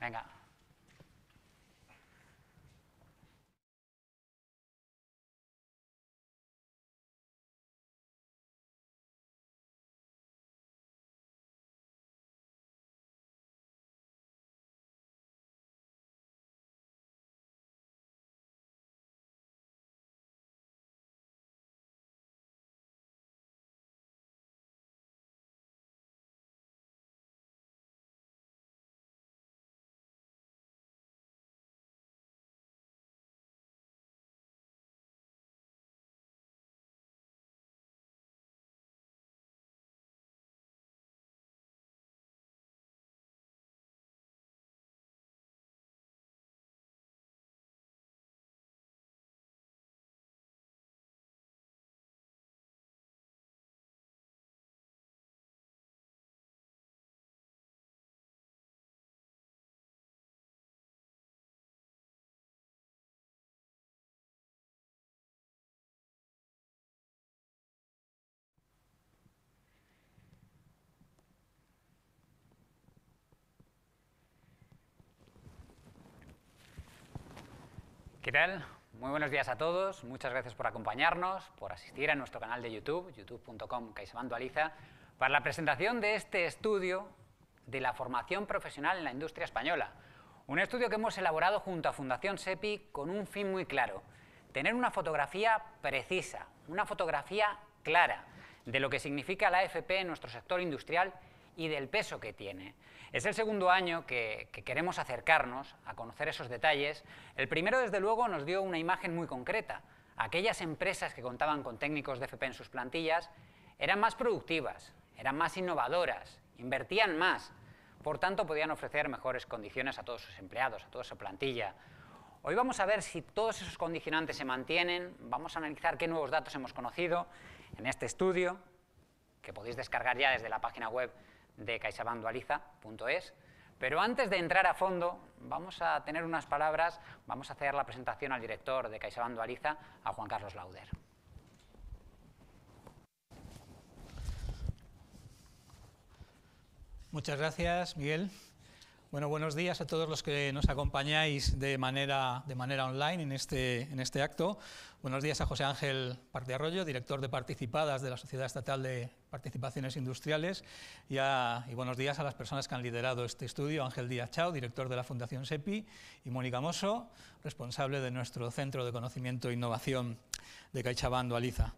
没噶。¿Qué tal? Muy buenos días a todos, muchas gracias por acompañarnos, por asistir a nuestro canal de YouTube, youtube.com Aliza, para la presentación de este estudio de la formación profesional en la industria española. Un estudio que hemos elaborado junto a Fundación SEPI con un fin muy claro, tener una fotografía precisa, una fotografía clara de lo que significa la AFP en nuestro sector industrial y del peso que tiene. Es el segundo año que, queremos acercarnos a conocer esos detalles. El primero, desde luego, nos dio una imagen muy concreta. Aquellas empresas que contaban con técnicos de FP en sus plantillas eran más productivas, eran más innovadoras, invertían más, por tanto podían ofrecer mejores condiciones a todos sus empleados, a toda su plantilla. Hoy vamos a ver si todos esos condicionantes se mantienen, vamos a analizar qué nuevos datos hemos conocido en este estudio, que podéis descargar ya desde la página web de caixabandualiza.es. Pero antes de entrar a fondo, vamos a tener unas palabras, vamos a hacer la presentación al director de CaixaBandualiza, a Juan Carlos Lauder. Muchas gracias, Miguel buenos días a todos los que nos acompañáis de manera, de manera online en este, este acto. Buenos días a José Ángel Arroyo, director de Participadas de la Sociedad Estatal de Participaciones Industriales, y, buenos días a las personas que han liderado este estudio, Ángel Díaz Chao, director de la Fundación SEPI, y Mónica Mosso, responsable de nuestro Centro de Conocimiento e Innovación de Caixabando Aliza.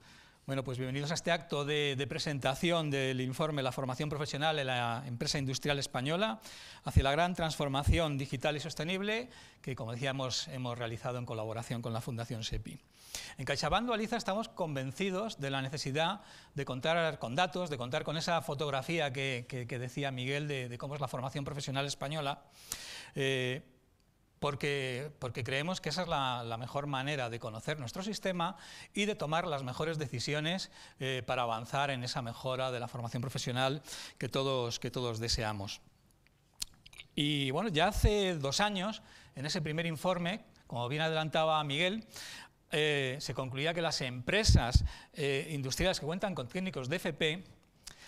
Bueno, pues bienvenidos a este acto de, presentación del informe La formación profesional en la empresa industrial española hacia la gran transformación digital y sostenible que, como decíamos, hemos realizado en colaboración con la Fundación SEPI. En CaixaBank Aliza estamos convencidos de la necesidad de contar con datos, de contar con esa fotografía que, decía Miguel de, cómo es la formación profesional española. Eh, porque, creemos que esa es la, mejor manera de conocer nuestro sistema y de tomar las mejores decisiones eh, para avanzar en esa mejora de la formación profesional que todos, que todos deseamos. Y bueno, ya hace dos años, en ese primer informe, como bien adelantaba Miguel, eh, se concluía que las empresas eh, industriales que cuentan con técnicos de FP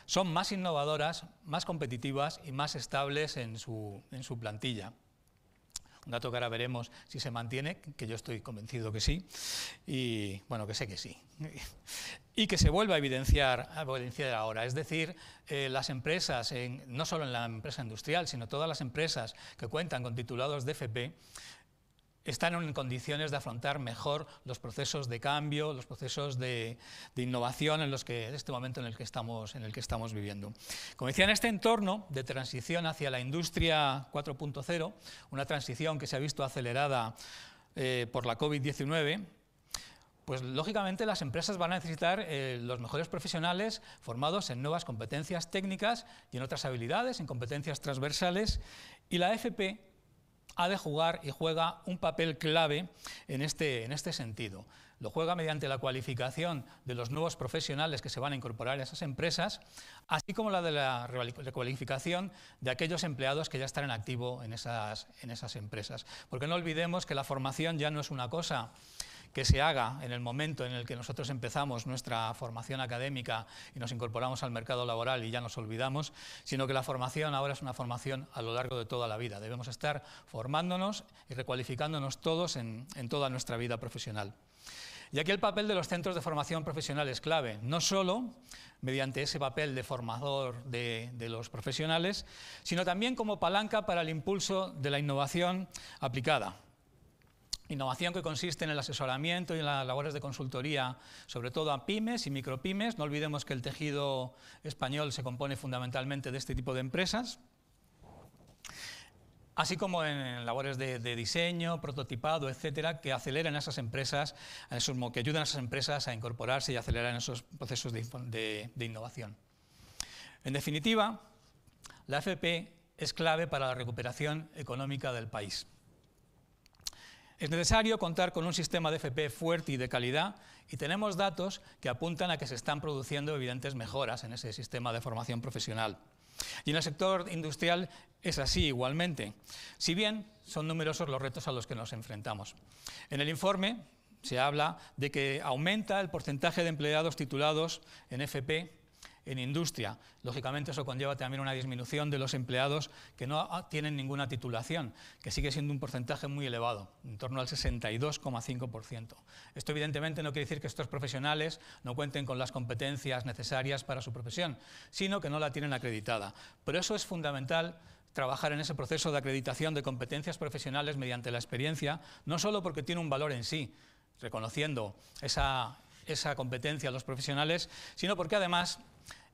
son más innovadoras, más competitivas y más estables en su plantilla dato que ahora veremos si se mantiene, que yo estoy convencido que sí, y bueno, que sé que sí. Y que se vuelva a evidenciar, a evidenciar ahora. Es decir, eh, las empresas, no solo en la empresa industrial, sino todas las empresas que cuentan con titulados de FP, están en condiciones de afrontar mejor los procesos de cambio, los procesos de, innovación en los que en este momento en el que estamos en el que estamos viviendo. Como decía, en este entorno de transición hacia la industria 4.0, una transición que se ha visto acelerada eh, por la COVID-19, pues lógicamente las empresas van a necesitar eh, los mejores profesionales formados en nuevas competencias técnicas y en otras habilidades, en competencias transversales, y la FP ha de jugar y juega un papel clave en este, en este sentido. Lo juega mediante la cualificación de los nuevos profesionales que se van a incorporar a esas empresas, así como la de la recualificación de aquellos empleados que ya están en activo en esas, en esas empresas. Porque no olvidemos que la formación ya no es una cosa que se haga en el momento en el que nosotros empezamos nuestra formación académica y nos incorporamos al mercado laboral y ya nos olvidamos, sino que la formación ahora es una formación a lo largo de toda la vida. Debemos estar formándonos y recualificándonos todos en, toda nuestra vida profesional. Y aquí el papel de los centros de formación profesional es clave, no solo mediante ese papel de formador de, los profesionales, sino también como palanca para el impulso de la innovación aplicada. Innovación que consiste en el asesoramiento y en las labores de consultoría, sobre todo a pymes y micropymes. No olvidemos que el tejido español se compone fundamentalmente de este tipo de empresas. Así como en labores de, diseño, prototipado, etcétera, que aceleran esas empresas, que ayudan a esas empresas a incorporarse y acelerar esos procesos de, de innovación. En definitiva, la FP es clave para la recuperación económica del país. Es necesario contar con un sistema de FP fuerte y de calidad y tenemos datos que apuntan a que se están produciendo evidentes mejoras en ese sistema de formación profesional. Y en el sector industrial es así igualmente, si bien son numerosos los retos a los que nos enfrentamos. En el informe se habla de que aumenta el porcentaje de empleados titulados en FP en industria. Lógicamente eso conlleva también una disminución de los empleados que no tienen ninguna titulación, que sigue siendo un porcentaje muy elevado, en torno al 62,5%. Esto evidentemente no quiere decir que estos profesionales no cuenten con las competencias necesarias para su profesión, sino que no la tienen acreditada. Pero eso es fundamental trabajar en ese proceso de acreditación de competencias profesionales mediante la experiencia, no solo porque tiene un valor en sí, reconociendo esa esa competencia a los profesionales, sino porque además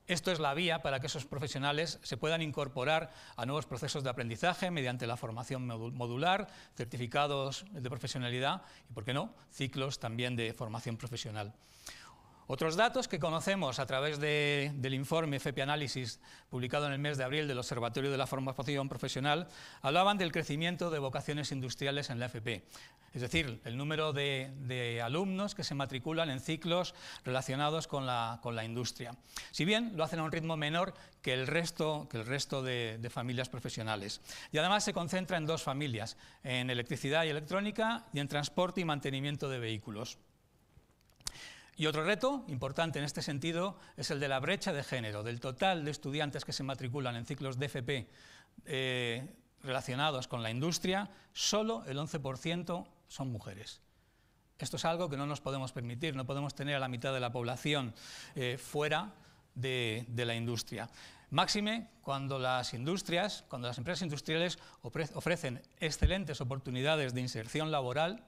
esto es la vía para que esos profesionales se puedan incorporar a nuevos procesos de aprendizaje mediante la formación modular, certificados de profesionalidad y, por qué no, ciclos también de formación profesional. Otros datos que conocemos a través del informe fp Análisis publicado en el mes de abril del Observatorio de la Formación Profesional hablaban del crecimiento de vocaciones industriales en la FP, es decir, el número de, alumnos que se matriculan en ciclos relacionados con la, industria, si bien lo hacen a un ritmo menor que el resto, de familias profesionales. Y además se concentra en dos familias, en electricidad y electrónica y en transporte y mantenimiento de vehículos. Y otro reto importante en este sentido es el de la brecha de género. Del total de estudiantes que se matriculan en ciclos DFP eh, relacionados con la industria, solo el 11% son mujeres. Esto es algo que no nos podemos permitir, no podemos tener a la mitad de la población eh, fuera de, de, la industria. Máxime cuando las industrias, cuando las empresas industriales ofrecen excelentes oportunidades de inserción laboral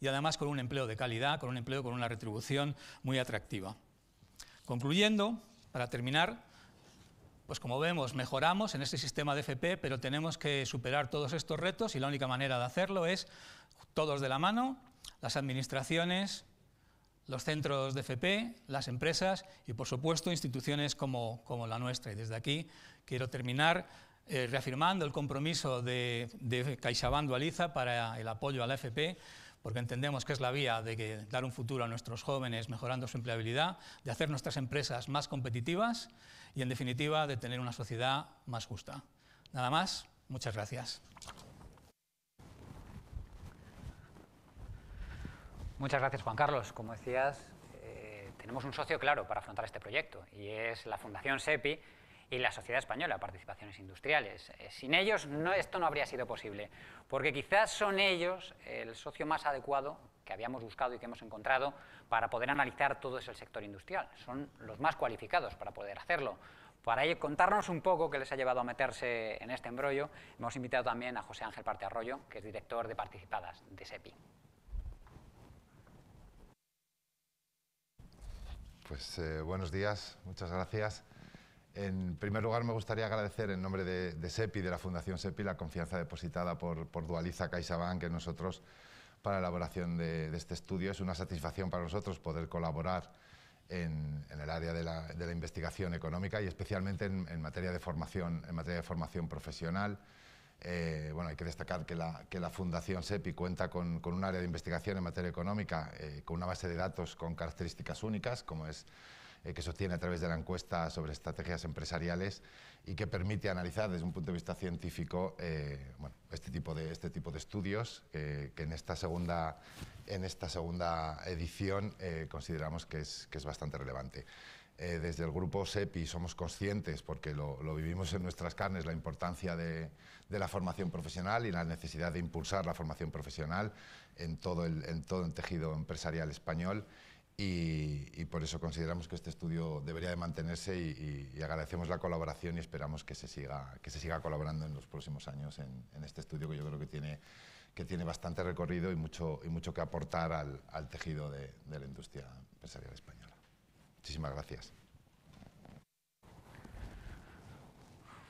y además con un empleo de calidad, con un empleo con una retribución muy atractiva. Concluyendo, para terminar, pues como vemos, mejoramos en este sistema de FP, pero tenemos que superar todos estos retos y la única manera de hacerlo es todos de la mano, las administraciones, los centros de FP, las empresas y, por supuesto, instituciones como, como la nuestra. Y desde aquí quiero terminar eh, reafirmando el compromiso de, de CaixaBank Dualiza para el apoyo a la FP porque entendemos que es la vía de dar un futuro a nuestros jóvenes mejorando su empleabilidad, de hacer nuestras empresas más competitivas y, en definitiva, de tener una sociedad más justa. Nada más, muchas gracias. Muchas gracias, Juan Carlos. Como decías, eh, tenemos un socio claro para afrontar este proyecto y es la Fundación SEPI, y la Sociedad Española, Participaciones Industriales. Eh, sin ellos esto no habría sido posible, porque quizás son ellos el socio más adecuado que habíamos buscado y que hemos encontrado para poder analizar todo ese sector industrial. Son los más cualificados para poder hacerlo. Para contarnos un poco qué les ha llevado a meterse en este embrollo, hemos invitado también a José Ángel Parte Arroyo, que es director de Participadas de SEPI. Pues eh, buenos días, muchas gracias. En primer lugar, me gustaría agradecer en nombre de, SEPI, de la Fundación SEPI, la confianza depositada por, Dualiza CaixaBank en nosotros para la elaboración de, este estudio. Es una satisfacción para nosotros poder colaborar en, el área de la, investigación económica y especialmente en, materia, de formación, en materia de formación profesional. Eh, bueno, hay que destacar que la, Fundación SEPI cuenta con, un área de investigación en materia económica, eh, con una base de datos con características únicas, como es eh, que se a través de la encuesta sobre estrategias empresariales y que permite analizar desde un punto de vista científico eh, este, tipo de, este tipo de estudios eh, que en esta segunda, edición consideramos que es, bastante relevante. desde el grupo SEPI somos conscientes, porque lo, vivimos en nuestras carnes, la importancia de, la formación profesional y la necesidad de impulsar la formación profesional en todo el tejido empresarial español y, por eso consideramos que este estudio debería de mantenerse y, agradecemos la colaboración y esperamos que se siga, que se siga colaborando en los próximos años en, este estudio que yo creo que tiene, que tiene bastante recorrido y mucho, y mucho que aportar al, tejido de, de la industria empresarial española. Muchísimas gracias.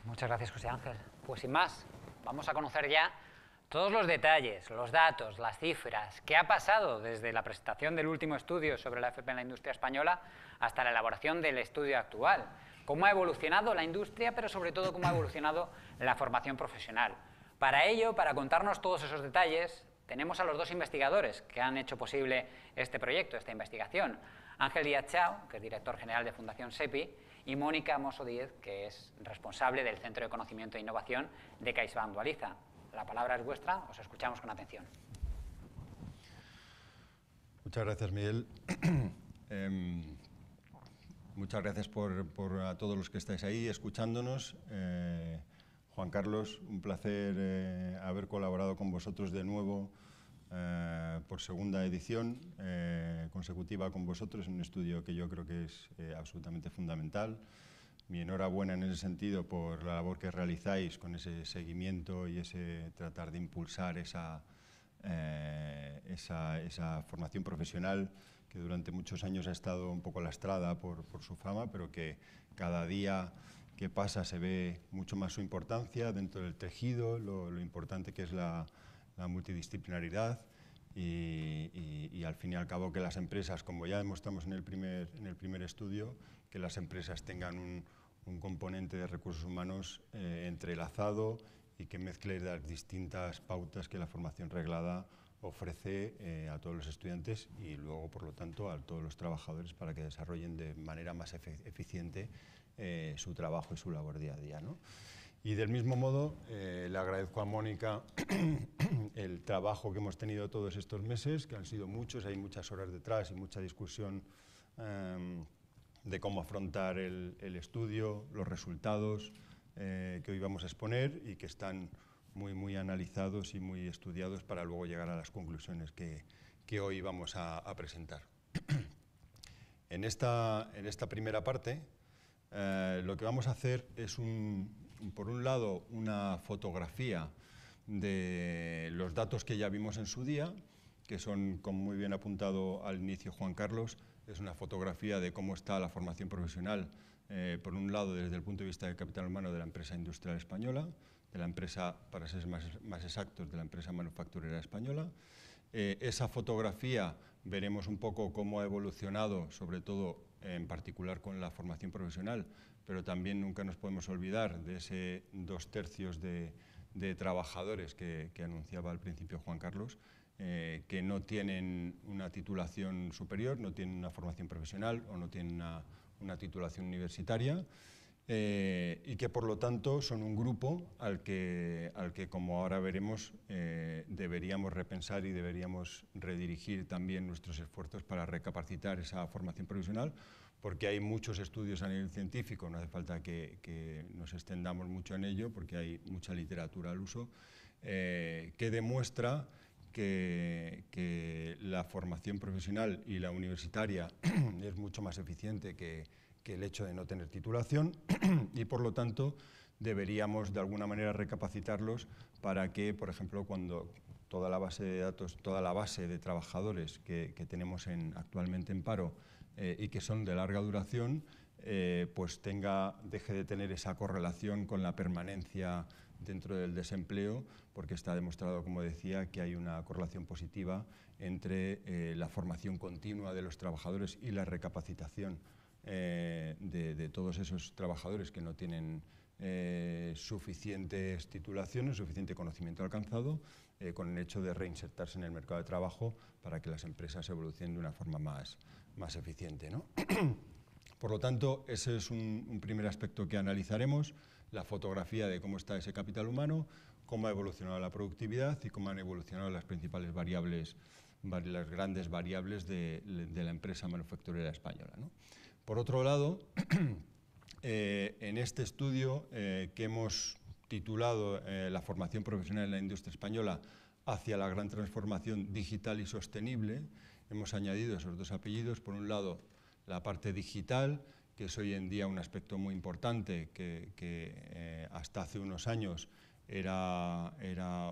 Muchas gracias, José Ángel. Pues sin más, vamos a conocer ya todos los detalles, los datos, las cifras, qué ha pasado desde la presentación del último estudio sobre la FP en la industria española hasta la elaboración del estudio actual, cómo ha evolucionado la industria, pero sobre todo cómo ha evolucionado la formación profesional. Para ello, para contarnos todos esos detalles, tenemos a los dos investigadores que han hecho posible este proyecto, esta investigación. Ángel Díaz Chao, que es director general de Fundación SEPI, y Mónica Mosso que es responsable del Centro de Conocimiento e Innovación de CaixaBank Dualiza. La palabra es vuestra, os escuchamos con atención. Muchas gracias, Miguel. Em, muchas gracias por, a todos los que estáis ahí escuchándonos. Eh, Juan Carlos, un placer eh, haber colaborado con vosotros de nuevo eh, por segunda edición consecutiva con vosotros en un estudio que yo creo que es absolutamente fundamental mi enhorabuena en ese sentido por la labor que realizáis con ese seguimiento y ese tratar de impulsar esa, eh, esa, esa, formación profesional que durante muchos años ha estado un poco lastrada por, por, su fama, pero que cada día que pasa se ve mucho más su importancia dentro del tejido, lo, importante que es la, multidisciplinaridad. Y, y, y, al fin y al cabo que las empresas, como ya demostramos en el primer, en el primer estudio, que las empresas tengan un, un componente de recursos humanos eh, entrelazado y que mezcle las distintas pautas que la formación reglada ofrece eh, a todos los estudiantes y luego, por lo tanto, a todos los trabajadores para que desarrollen de manera más eficiente eh, su trabajo y su labor día a día. Y del mismo modo, le agradezco a Mónica el trabajo que hemos tenido todos estos meses, que han sido muchos, hay muchas horas detrás y mucha discusión em, de cómo afrontar el, estudio, los resultados eh, que hoy vamos a exponer y que están muy, muy analizados y muy estudiados para luego llegar a las conclusiones que, hoy vamos a, presentar. en, esta, en esta primera parte, eh, lo que vamos a hacer es, por un lado, una fotografía de los datos que ya vimos en su día, que son, como muy bien apuntado al inicio Juan Carlos, es una fotografía de cómo está la formación profesional, eh, por un lado desde el punto de vista del capital humano de la empresa industrial española, de la empresa, para ser más, exactos, de la empresa manufacturera española. Eh, esa fotografía veremos un poco cómo ha evolucionado, sobre todo en particular con la formación profesional, pero también nunca nos podemos olvidar de ese dos tercios de, trabajadores que anunciaba al principio Juan Carlos, eh, que no tienen una titulación superior, no tienen una formación profesional o no tienen una, titulación universitaria eh, y que por lo tanto son un grupo al que, al que como ahora veremos, eh, deberíamos repensar y deberíamos redirigir también nuestros esfuerzos para recapacitar esa formación profesional porque hay muchos estudios a nivel científico, no hace falta que, que nos extendamos mucho en ello porque hay mucha literatura al uso, que demuestra que, la formación profesional y la universitaria es mucho más eficiente que, el hecho de no tener titulación y por lo tanto deberíamos de alguna manera recapacitarlos para que, por ejemplo, cuando toda la base de datos, toda la base de trabajadores que, tenemos en, actualmente en paro eh, y que son de larga duración, eh, pues tenga, deje de tener esa correlación con la permanencia dentro del desempleo, porque está demostrado, como decía, que hay una correlación positiva entre eh, la formación continua de los trabajadores y la recapacitación eh, de, todos esos trabajadores que no tienen eh, suficientes titulaciones, suficiente conocimiento alcanzado, con el hecho de reinsertarse en el mercado de trabajo para que las empresas evolucionen de una forma más, más eficiente. ¿no? Por lo tanto, ese es un primer aspecto que analizaremos la fotografía de cómo está ese capital humano, cómo ha evolucionado la productividad y cómo han evolucionado las principales variables, las grandes variables de, la empresa manufacturera española. Por otro lado, eh, en este estudio eh, que hemos titulado eh, La formación profesional en la industria española hacia la gran transformación digital y sostenible, hemos añadido esos dos apellidos, por un lado la parte digital, que es hoy en día un aspecto muy importante que, eh, hasta hace unos años era,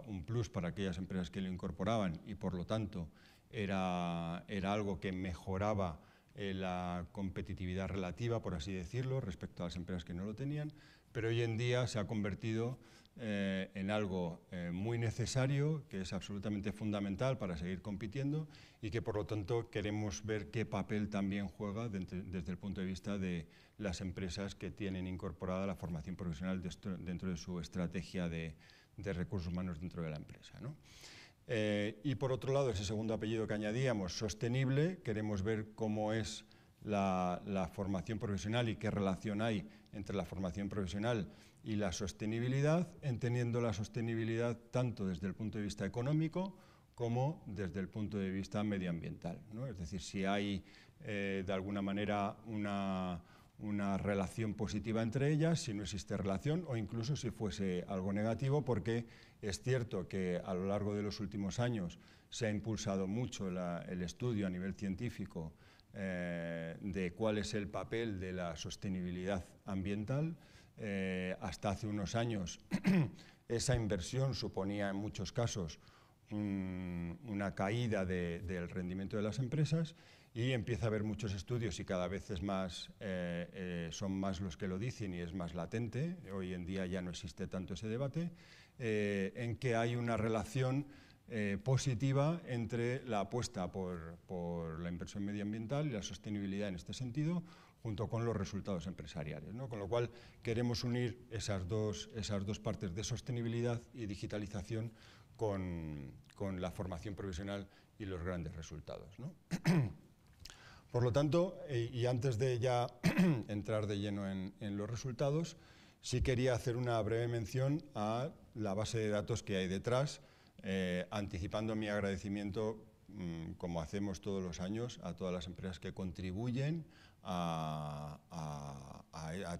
un plus para aquellas empresas que lo incorporaban y por lo tanto era, algo que mejoraba eh, la competitividad relativa, por así decirlo, respecto a las empresas que no lo tenían, pero hoy en día se ha convertido eh, en algo eh, muy necesario, que es absolutamente fundamental para seguir compitiendo y que por lo tanto queremos ver qué papel también juega desde, el punto de vista de las empresas que tienen incorporada la formación profesional dentro, de su estrategia de, recursos humanos dentro de la empresa. Eh, y por otro lado, ese segundo apellido que añadíamos, sostenible, queremos ver cómo es la, la formación profesional y qué relación hay entre la formación profesional y la sostenibilidad, entendiendo la sostenibilidad tanto desde el punto de vista económico como desde el punto de vista medioambiental. Es decir, si hay eh, de alguna manera una, relación positiva entre ellas, si no existe relación o incluso si fuese algo negativo, porque es cierto que a lo largo de los últimos años se ha impulsado mucho el estudio a nivel científico eh, de cuál es el papel de la sostenibilidad ambiental. Eh, hasta hace unos años esa inversión suponía en muchos casos una caída del rendimiento de las empresas y empieza a haber muchos estudios y cada vez más, eh, son más los que lo dicen y es más latente, hoy en día ya no existe tanto ese debate, en que hay una relación eh, positiva entre la apuesta por, la inversión medioambiental y la sostenibilidad en este sentido, junto con los resultados empresariales. ¿no? Con lo cual, queremos unir esas dos, esas dos partes de sostenibilidad y digitalización con, la formación profesional y los grandes resultados. Por lo tanto, eh, y antes de ya entrar de lleno en, los resultados, sí quería hacer una breve mención a la base de datos que hay detrás, eh, anticipando mi agradecimiento, mm, como hacemos todos los años, a todas las empresas que contribuyen a,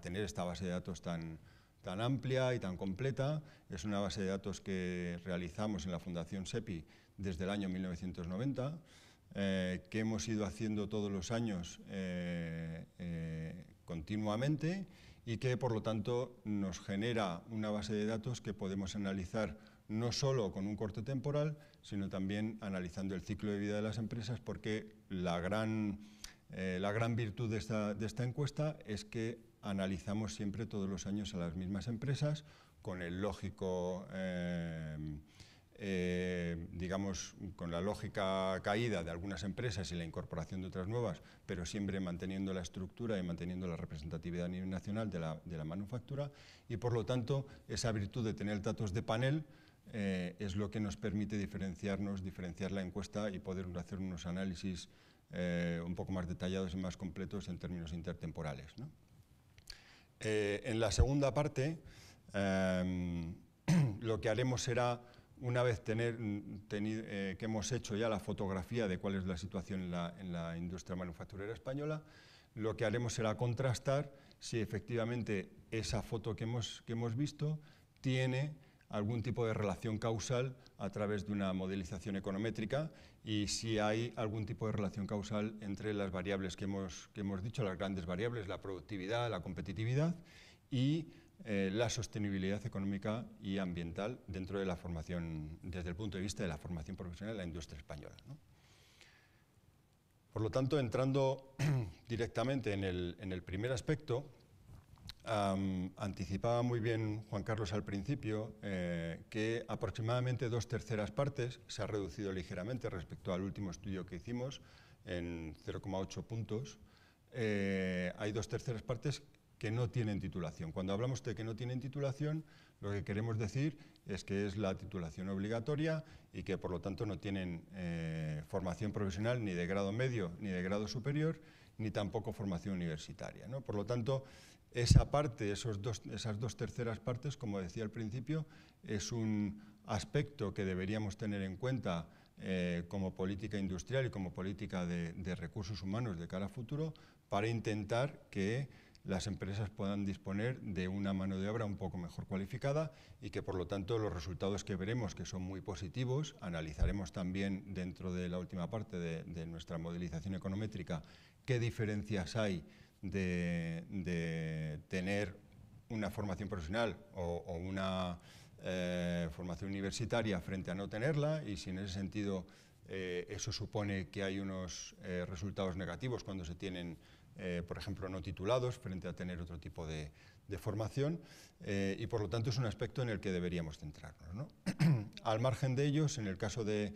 tener esta base de datos tan, amplia y tan completa. Es una base de datos que realizamos en la Fundación SEPI desde el año 1990, eh, que hemos ido haciendo todos los años eh, continuamente y que, por lo tanto, nos genera una base de datos que podemos analizar no solo con un corte temporal, sino también analizando el ciclo de vida de las empresas, porque la gran, eh, la gran virtud de esta, encuesta es que analizamos siempre todos los años a las mismas empresas con el lógico... Eh, eh, digamos, con la lógica caída de algunas empresas y la incorporación de otras nuevas, pero siempre manteniendo la estructura y manteniendo la representatividad a nivel nacional de la manufactura y, por lo tanto, esa virtud de tener datos de panel eh, es lo que nos permite diferenciarnos, diferenciar la encuesta y poder hacer unos análisis eh, un poco más detallados y más completos en términos intertemporales. Eh, en la segunda parte, em, lo que haremos será, una vez tener, que hemos hecho ya la fotografía de cuál es la situación en la, industria manufacturera española, lo que haremos será contrastar si efectivamente esa foto que que hemos visto tiene algún tipo de relación causal a través de una modelización econométrica y si hay algún tipo de relación causal entre las variables que hemos, dicho, las grandes variables, la productividad, la competitividad y eh, la sostenibilidad económica y ambiental dentro de la formación, desde el punto de vista de la formación profesional de la industria española. Por lo tanto, entrando directamente en el primer aspecto, anticipaba muy bien Juan Carlos al principio eh, que aproximadamente dos terceras partes se ha reducido ligeramente respecto al último estudio que hicimos en 0,8 puntos. Eh, hay dos terceras partes que no tienen titulación. Cuando hablamos de que no tienen titulación, lo que queremos decir es que es la titulación obligatoria y que por lo tanto no tienen eh, formación profesional ni de grado medio ni de grado superior, ni tampoco formación universitaria. Por lo tanto, esa parte, esos dos, esas dos terceras partes, como decía al principio, es un aspecto que deberíamos tener en cuenta eh, como política industrial y como política de, recursos humanos de cara a futuro para intentar que las empresas puedan disponer de una mano de obra un poco mejor cualificada y que por lo tanto los resultados que veremos que son muy positivos, analizaremos también dentro de la última parte de, de nuestra modelización econométrica qué diferencias hay de, tener una formación profesional o, una eh, formación universitaria frente a no tenerla y si en ese sentido eh, eso supone que hay unos eh, resultados negativos cuando se tienen, por ejemplo, no titulados frente a tener otro tipo de, formación y por lo tanto es un aspecto en el que deberíamos centrarnos. Al margen de ellos, en el caso de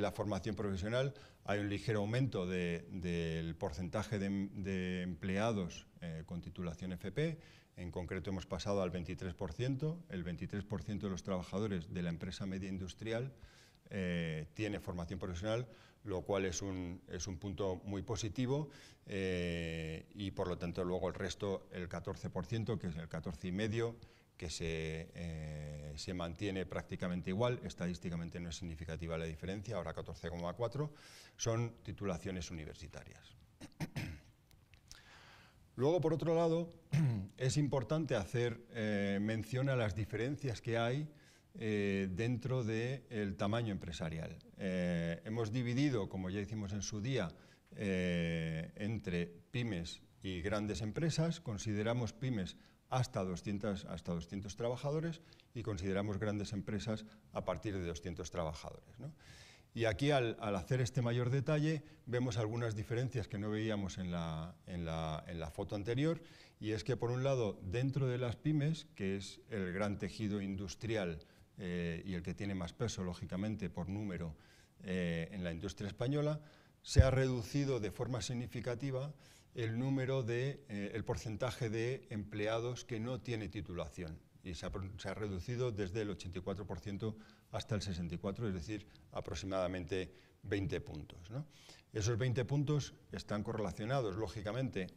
la formación profesional, hay un ligero aumento del porcentaje de, empleados eh, con titulación FP. En concreto hemos pasado al 23%. El 23% de los trabajadores de la empresa media industrial eh, tiene formación profesional, lo cual es un, punto muy positivo eh, y por lo tanto luego el resto, el 14%, que es el 14,5%, que eh, se, mantiene prácticamente igual, estadísticamente no es significativa la diferencia, ahora 14,4, son titulaciones universitarias. Luego, por otro lado, es importante hacer eh, mención a las diferencias que hay eh, dentro del tamaño empresarial. hemos dividido, como ya hicimos en su día, entre pymes y grandes empresas. Consideramos pymes hasta 200, hasta 200 trabajadores y consideramos grandes empresas a partir de 200 trabajadores. Y aquí, al, hacer este mayor detalle, vemos algunas diferencias que no veíamos en la, en, foto anterior, y es que, por un lado, dentro de las pymes, que es el gran tejido industrial eh, y el que tiene más peso, lógicamente, por número eh, en la industria española, se ha reducido de forma significativa el número de, eh, el porcentaje de empleados que no tiene titulación y se ha, reducido desde el 84% hasta el 64%, es decir, aproximadamente 20 puntos. Esos 20 puntos están correlacionados, lógicamente,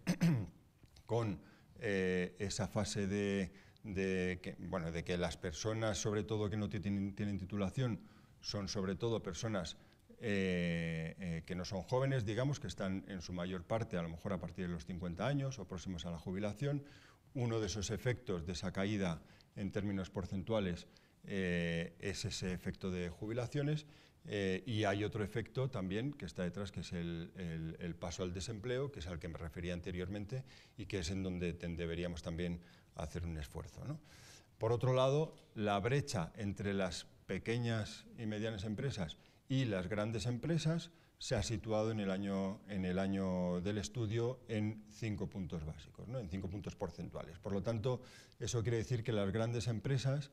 con eh, esa fase de, que, bueno, de que las personas, sobre todo que no tienen, tienen titulación, son sobre todo personas eh, eh, que no son jóvenes, digamos, que están en su mayor parte, a lo mejor a partir de los 50 años o próximos a la jubilación. Uno de esos efectos de esa caída en términos porcentuales eh, es ese efecto de jubilaciones y hay otro efecto también que está detrás, que es el, paso al desempleo, que es al que me refería anteriormente y que es en donde deberíamos también hacer un esfuerzo. Por otro lado, la brecha entre las pequeñas y medianas empresas y las grandes empresas se ha situado en el año, del estudio en cinco puntos básicos, ¿no? en cinco puntos porcentuales. Por lo tanto, eso quiere decir que las grandes empresas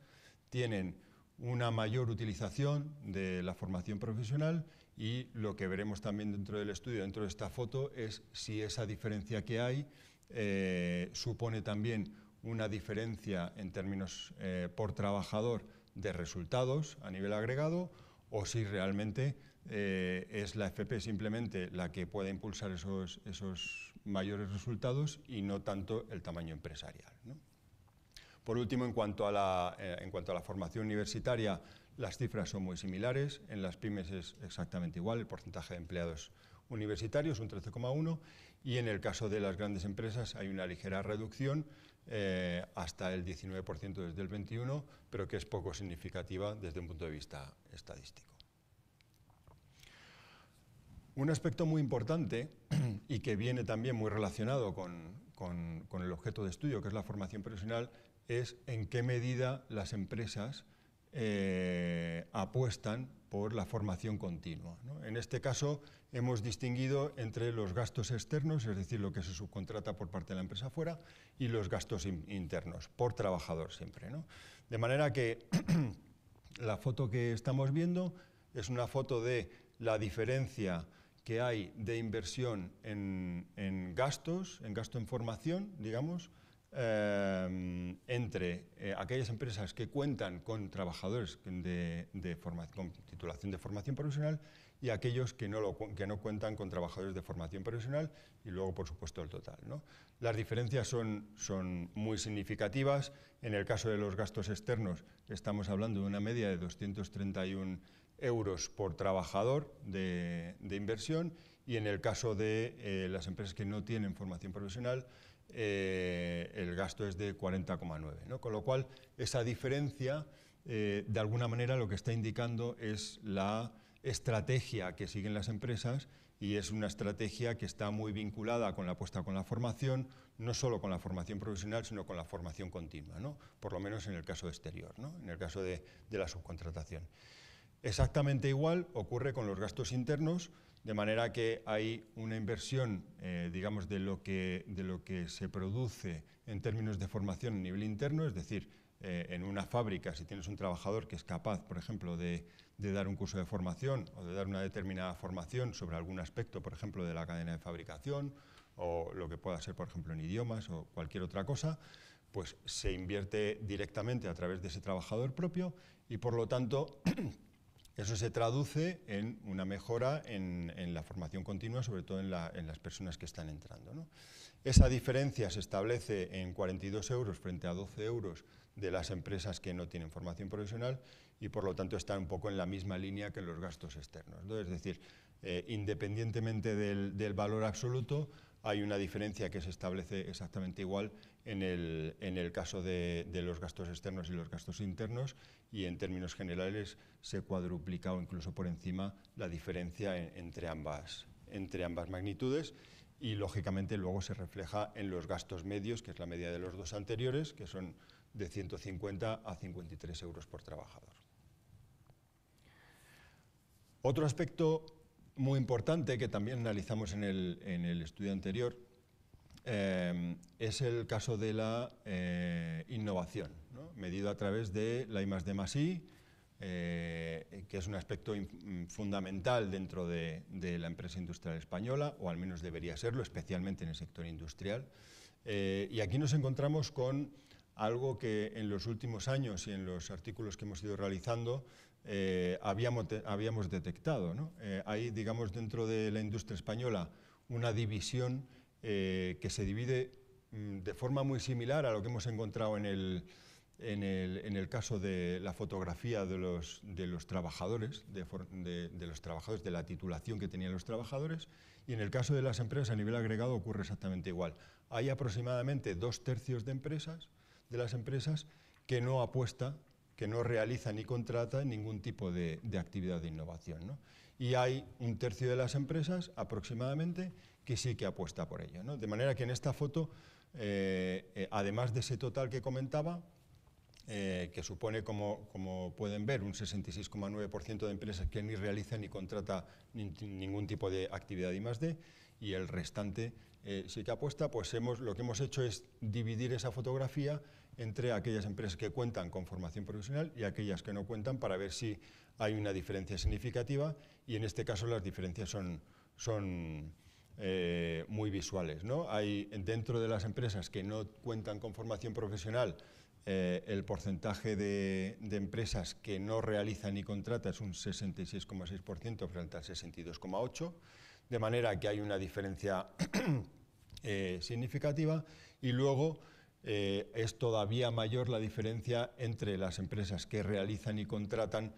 tienen una mayor utilización de la formación profesional y lo que veremos también dentro del estudio, dentro de esta foto, es si esa diferencia que hay eh, supone también una diferencia en términos eh, por trabajador de resultados a nivel agregado o si realmente eh, es la FP simplemente la que puede impulsar esos, mayores resultados y no tanto el tamaño empresarial. Por último, en cuanto, a la, eh, en cuanto a la formación universitaria, las cifras son muy similares, en las pymes es exactamente igual, el porcentaje de empleados universitarios un 13,1 y en el caso de las grandes empresas hay una ligera reducción eh, hasta el 19% desde el 21, pero que es poco significativa desde un punto de vista estadístico. Un aspecto muy importante y que viene también muy relacionado con, el objeto de estudio, que es la formación profesional, es en qué medida las empresas eh, apuestan por la formación continua. En este caso, hemos distinguido entre los gastos externos, es decir, lo que se subcontrata por parte de la empresa fuera, y los gastos internos, por trabajador siempre. De manera que la foto que estamos viendo es una foto de la diferencia que hay de inversión en gastos, en gasto en formación, digamos, Em, entre eh, aquellas empresas que cuentan con trabajadores de, con titulación de formación profesional y aquellos que no, cuentan con trabajadores de formación profesional y luego, por supuesto, el total. Las diferencias son, son muy significativas. En el caso de los gastos externos estamos hablando de una media de 231 euros por trabajador de, inversión y en el caso de eh, las empresas que no tienen formación profesional eh, el gasto es de 40,9. Con lo cual, esa diferencia, eh, de alguna manera, lo que está indicando es la estrategia que siguen las empresas y es una estrategia que está muy vinculada con la apuesta con la formación, no solo con la formación profesional, sino con la formación continua, por lo menos en el caso exterior, en el caso de la subcontratación. Exactamente igual ocurre con los gastos internos, de manera que hay una inversión, eh, digamos, de lo, que, de lo que se produce en términos de formación a nivel interno, es decir, eh, en una fábrica, si tienes un trabajador que es capaz, por ejemplo, de, de, dar un curso de formación o de dar una determinada formación sobre algún aspecto, por ejemplo, de la cadena de fabricación o lo que pueda ser, por ejemplo, en idiomas o cualquier otra cosa, pues se invierte directamente a través de ese trabajador propio y, por lo tanto, Eso se traduce en una mejora en, la formación continua, sobre todo en, las personas que están entrando. Esa diferencia se establece en 42 euros frente a 12 euros de las empresas que no tienen formación profesional y por lo tanto están un poco en la misma línea que los gastos externos. Es decir, eh, independientemente del valor absoluto, hay una diferencia que se establece exactamente igual en el, caso de, los gastos externos y los gastos internos y en términos generales se cuadruplica o incluso por encima la diferencia entre, ambas, magnitudes y lógicamente luego se refleja en los gastos medios, que es la media de los dos anteriores, que son de 150 a 53 euros por trabajador. Otro aspecto muy importante que también analizamos en el estudio anterior Em, es el caso de la eh, innovación, medido a través de la I D I, eh, que es un aspecto fundamental dentro de, la empresa industrial española, o al menos debería serlo, especialmente en el sector industrial. Eh, y aquí nos encontramos con algo que en los últimos años y en los artículos que hemos ido realizando habíamos, habíamos, detectado. ¿no? hay, digamos, dentro de la industria española una división eh, que se divide mm, de forma muy similar a lo que hemos encontrado en el, caso de la fotografía de los, trabajadores, de, los trabajadores, de la titulación que tenían los trabajadores, y en el caso de las empresas a nivel agregado ocurre exactamente igual. Hay aproximadamente dos tercios de empresas, de las empresas, que no apuesta, que no realiza ni contrata ningún tipo de, de actividad de innovación. ¿no? y hay un tercio de las empresas aproximadamente que sí que apuesta por ello. De manera que en esta foto, eh, eh, además de ese total que comentaba, eh, que supone, como, pueden ver, un 66,9% de empresas que ni realiza ni contrata ningún tipo de actividad I+.D. y el restante sí que apuesta, pues hemos, lo que hemos hecho es dividir esa fotografía entre aquellas empresas que cuentan con formación profesional y aquellas que no cuentan para ver si hay una diferencia significativa y en este caso las diferencias son, son eh, muy visuales. Hay dentro de las empresas que no cuentan con formación profesional, eh, el porcentaje de, empresas que no realizan ni contratan es un 66,6% frente al 62,8%, de manera que hay una diferencia eh, significativa y luego es todavía mayor la diferencia entre las empresas que realizan y contratan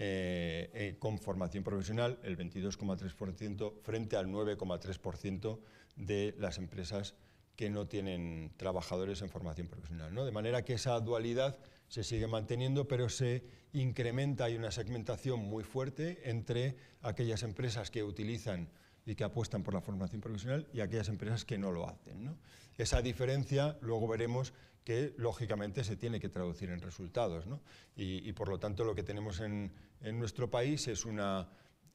eh, eh, con formación profesional, el 22,3% frente al 9,3% de las empresas que no tienen trabajadores en formación profesional. ¿no? De manera que esa dualidad se sigue manteniendo, pero se incrementa, hay una segmentación muy fuerte entre aquellas empresas que utilizan y que apuestan por la formación profesional y aquellas empresas que no lo hacen. Esa diferencia luego veremos que lógicamente se tiene que traducir en resultados y, por lo tanto lo que tenemos en, en nuestro país es una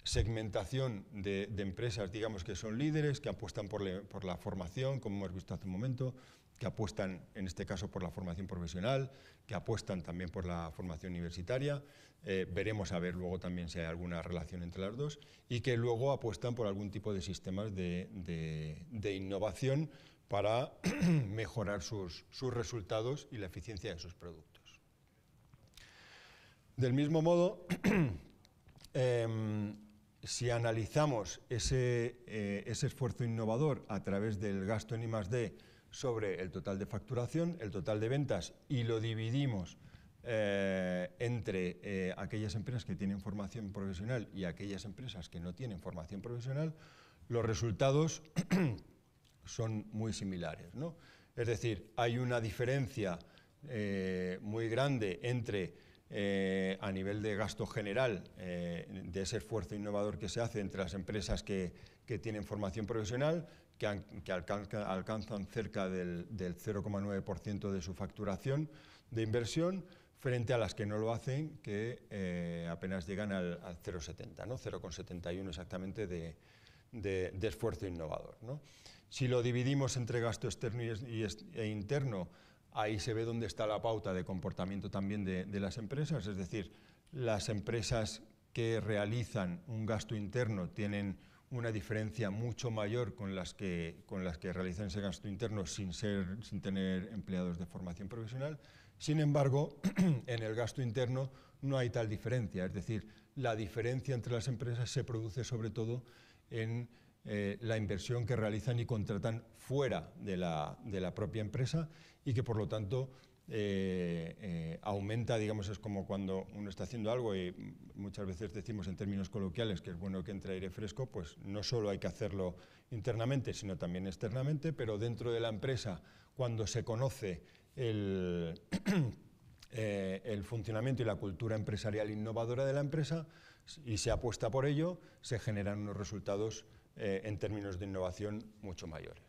segmentación de, empresas, digamos, que son líderes, que apuestan por, la formación, como hemos visto hace un momento, que apuestan, en este caso, por la formación profesional, que apuestan también por la formación universitaria, eh, veremos a ver luego también si hay alguna relación entre las dos, y que luego apuestan por algún tipo de sistemas de, innovación para mejorar sus resultados y la eficiencia de sus productos. Del mismo modo, em, si analizamos eh, ese, esfuerzo innovador a través del gasto en I+.D. sobre el total de facturación, el total de ventas, y lo dividimos eh, entre eh, aquellas empresas que tienen formación profesional y aquellas empresas que no tienen formación profesional, los resultados son muy similares. ¿no? Es decir, hay una diferencia muy grande entre eh, a nivel de gasto general eh, de ese esfuerzo innovador que se hace entre las empresas que, que tienen formación profesional, que, que alcanzan cerca del, del 0,9% de su facturación de inversión, frente a las que no lo hacen, que eh, apenas llegan al, 0,70, ¿no? 0,71 exactamente de, de, de, esfuerzo innovador. ¿no? Si lo dividimos entre gasto externo y, y, e interno, ahí se ve dónde está la pauta de comportamiento también de, las empresas, es decir, las empresas que realizan un gasto interno tienen una diferencia mucho mayor con las que, con las que realizan ese gasto interno sin, ser, sin tener empleados de formación profesional. Sin embargo, en el gasto interno no hay tal diferencia, es decir, la diferencia entre las empresas se produce sobre todo en eh, la inversión que realizan y contratan fuera de la, de la propia empresa y que por lo tanto eh, eh, aumenta, digamos, es como cuando uno está haciendo algo y muchas veces decimos en términos coloquiales que es bueno que entre aire fresco, pues no solo hay que hacerlo internamente, sino también externamente, pero dentro de la empresa, cuando se conoce el, el funcionamiento y la cultura empresarial innovadora de la empresa y se apuesta por ello, se generan unos resultados eh, en términos de innovación mucho mayores.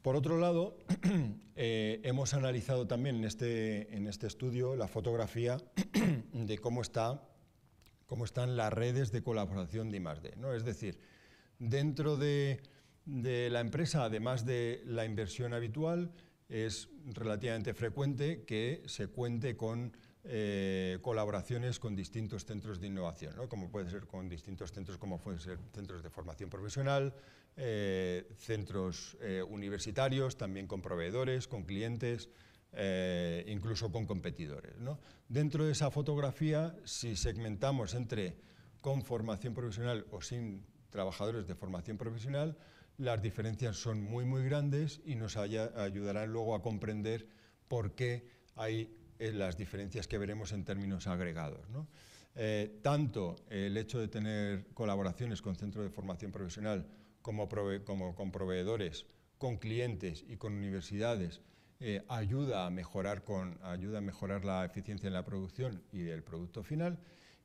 Por otro lado, eh, hemos analizado también en este, en este estudio la fotografía de cómo, está, cómo están las redes de colaboración de I+.D. Es decir, dentro de, de la empresa, además de la inversión habitual, es relativamente frecuente que se cuente con eh, colaboraciones con distintos centros de innovación, ¿no? como puede ser con distintos centros, como pueden ser centros de formación profesional, eh, centros eh, universitarios, también con proveedores, con clientes, incluso con competidores. Dentro de esa fotografía, si segmentamos entre con formación profesional o sin trabajadores de formación profesional, las diferencias son muy, muy grandes y nos ayudarán luego a comprender por qué hay las diferencias que veremos en términos agregados. Eh, tanto el hecho de tener colaboraciones con centros de formación profesional como, con proveedores, con clientes y con universidades, eh, ayuda, a mejorar la eficiencia en la producción y el producto final.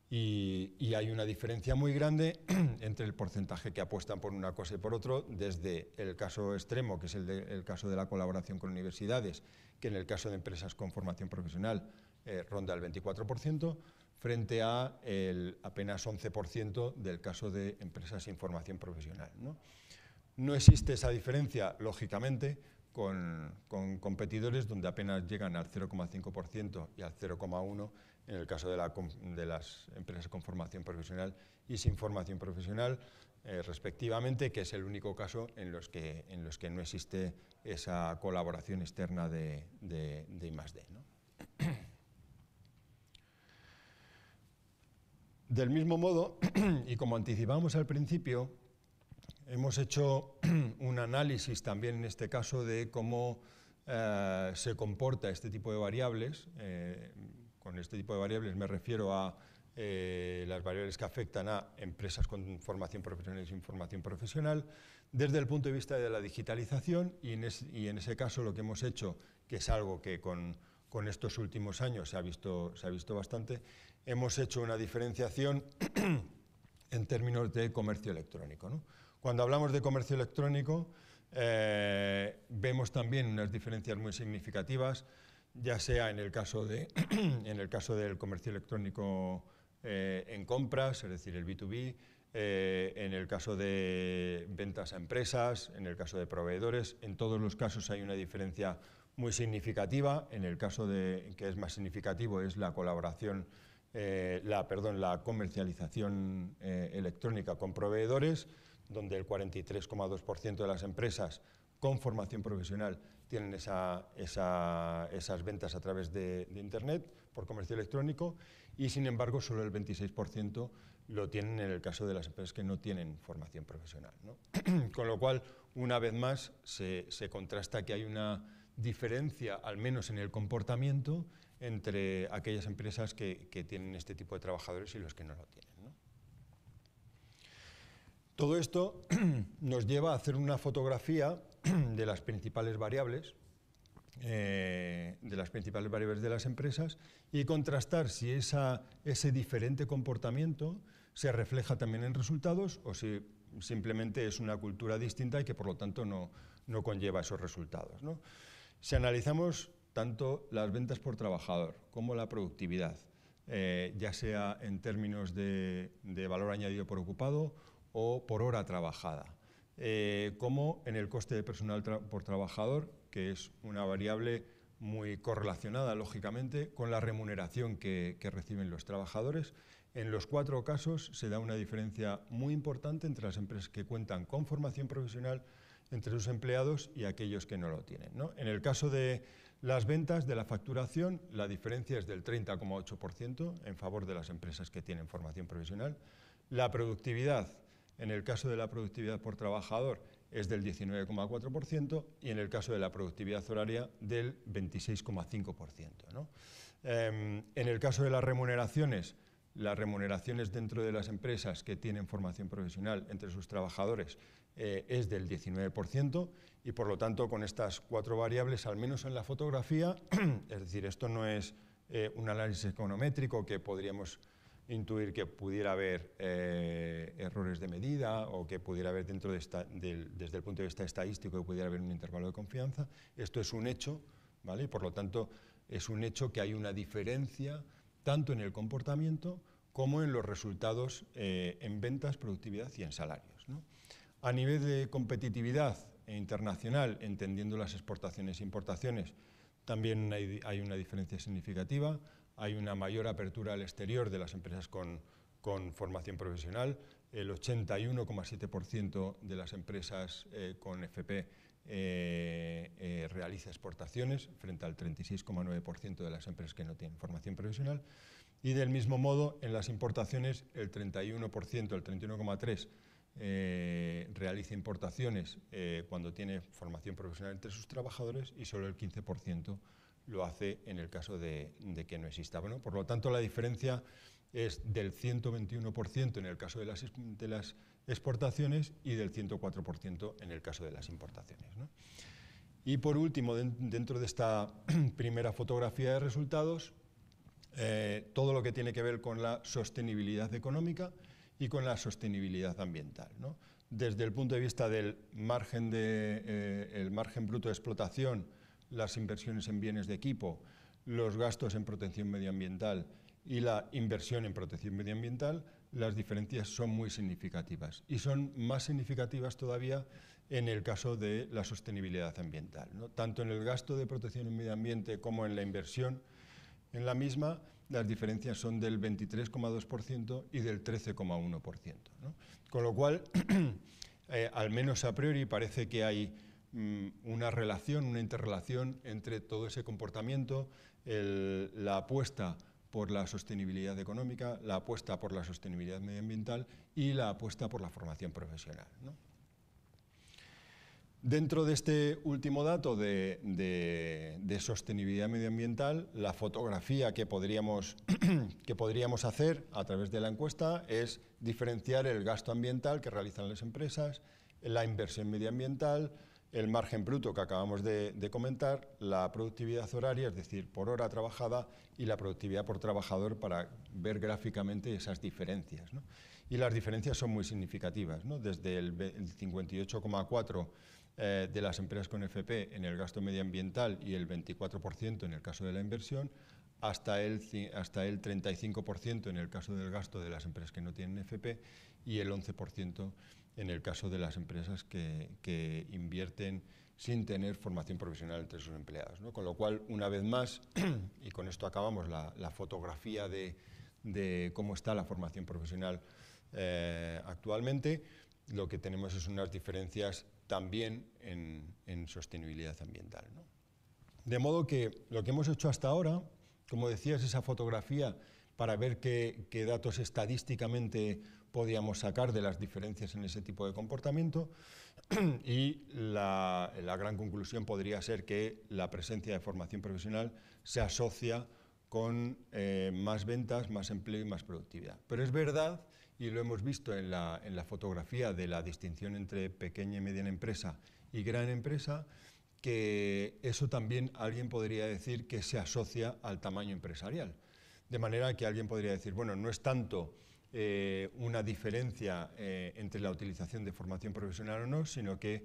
Y, hay una diferencia muy grande entre el porcentaje que apuestan por una cosa y por otro, desde el caso extremo, que es el caso de la colaboración con universidades, que en el caso de empresas con formación profesional eh, ronda el 24%, frente a el apenas 11% del caso de empresas sin formación profesional. ¿no? existe esa diferencia, lógicamente, con, competidores donde apenas llegan al 0,5% y al 0,1% en el caso de, las empresas con formación profesional y sin formación profesional. Eh, respectivamente, que es el único caso en los que, en los que no existe esa colaboración externa de, I de Del mismo modo, y como anticipamos al principio, hemos hecho un análisis también en este caso de cómo eh, se comporta este tipo de variables. Eh, con este tipo de variables me refiero a eh, las variables que afectan a empresas con formación profesional y sin formación profesional, desde el punto de vista de la digitalización y en, ese caso lo que hemos hecho, que es algo que con, estos últimos años se ha, visto, se ha visto bastante, hemos hecho una diferenciación en términos de comercio electrónico. Cuando hablamos de comercio electrónico, eh, vemos también unas diferencias muy significativas, ya sea en el caso, de, en el caso del comercio electrónico eh, en compras, es decir, el B2B, eh, en el caso de ventas a empresas, en el caso de proveedores, en todos los casos hay una diferencia muy significativa. En el caso que es más significativo es la colaboración, eh, la, perdón, la comercialización electrónica con proveedores, donde el 43,2% de las empresas con formación profesional tienen esas ventas a través de Internet por comercio electrónico y, sin embargo, solo el 26% lo tienen en el caso de las empresas que no tienen formación profesional. Con lo cual, una vez más, se, contrasta que hay una diferencia, al menos en el comportamiento, entre aquellas empresas que, tienen este tipo de trabajadores y los que no lo tienen. Todo esto nos lleva a hacer una fotografía de las principales variables eh, de las principales variables de las empresas y contrastar si esa, ese diferente comportamiento se refleja también en resultados o si simplemente es una cultura distinta y que por lo tanto no, conlleva esos resultados. Si analizamos tanto las ventas por trabajador como la productividad, eh, ya sea en términos de, valor añadido por ocupado o por hora trabajada, eh, como en el coste de personal por trabajador que es una variable muy correlacionada, lógicamente, con la remuneración que, reciben los trabajadores. En los cuatro casos se da una diferencia muy importante entre las empresas que cuentan con formación profesional entre sus empleados y aquellos que no lo tienen. En el caso de las ventas, de la facturación, la diferencia es del 30,8% en favor de las empresas que tienen formación profesional. La productividad, en el caso de la productividad por trabajador, es del 19,4% y en el caso de la productividad horaria del 26,5%. Em, en el caso de las remuneraciones, las remuneraciones dentro de las empresas que tienen formación profesional entre sus trabajadores eh, es del 19% y por lo tanto con estas cuatro variables, al menos en la fotografía, es decir, esto no es eh, un análisis econométrico que podríamos intuir que pudiera haber eh, errores de medida o que pudiera haber dentro desde el punto de vista estadístico que pudiera haber un intervalo de confianza. Esto es un hecho, ¿vale? Y por lo tanto es un hecho que hay una diferencia tanto en el comportamiento como en los resultados eh, en ventas, productividad y en salarios. A nivel de competitividad internacional, entendiendo las exportaciones e importaciones, también hay, hay una diferencia significativa hay una mayor apertura al exterior de las empresas con, formación profesional, el 81,7% de las empresas eh, con FP eh, eh, realiza exportaciones frente al 36,9% de las empresas que no tienen formación profesional y del mismo modo en las importaciones el 31%, el 31,3% realiza importaciones cuando tiene formación profesional entre sus trabajadores y solo el 15% lo hace en el caso de, que no exista. por lo tanto, la diferencia es del 121% en el caso de las, exportaciones y del 104% en el caso de las importaciones. Y por último, dentro de esta primera fotografía de resultados, eh, todo lo que tiene que ver con la sostenibilidad económica y con la sostenibilidad ambiental. Desde el punto de vista del margen, de, eh, el margen bruto de explotación, las inversiones en bienes de equipo, los gastos en protección medioambiental y la inversión en protección medioambiental, las diferencias son muy significativas y son más significativas todavía en el caso de la sostenibilidad ambiental. ¿no? Tanto en el gasto de protección en medio ambiente como en la inversión en la misma, las diferencias son del 23,2% y del 13,1%. Con lo cual, eh, al menos a priori, parece que hay Mm, una relación, una interrelación entre todo ese comportamiento, la apuesta por la sostenibilidad económica, la apuesta por la sostenibilidad medioambiental y la apuesta por la formación profesional. Dentro de este último dato de, sostenibilidad medioambiental, la fotografía que podríamos, que podríamos hacer a través de la encuesta es diferenciar el gasto ambiental que realizan las empresas, la inversión medioambiental, el margen bruto que acabamos de, comentar, la productividad horaria, es decir, por hora trabajada, y la productividad por trabajador para ver gráficamente esas diferencias. Y las diferencias son muy significativas, desde el, 58,4% eh, de las empresas con FP en el gasto medioambiental y el 24% en el caso de la inversión, hasta el, hasta el 35% en el caso del gasto de las empresas que no tienen FP y el 11% en el caso de las empresas que, invierten sin tener formación profesional entre sus empleados. Con lo cual, una vez más, y con esto acabamos la, fotografía de, cómo está la formación profesional eh, actualmente, lo que tenemos es unas diferencias también en, sostenibilidad ambiental. De modo que lo que hemos hecho hasta ahora, como decías, esa fotografía para ver qué datos estadísticamente podíamos sacar de las diferencias en ese tipo de comportamiento y la, gran conclusión podría ser que la presencia de formación profesional se asocia con eh, más ventas, más empleo y más productividad. Pero es verdad, y lo hemos visto en la, en la fotografía de la distinción entre pequeña y mediana empresa y gran empresa, que eso también alguien podría decir que se asocia al tamaño empresarial. De manera que alguien podría decir, bueno, no es tanto eh, una diferencia eh, entre la utilización de formación profesional o no, sino que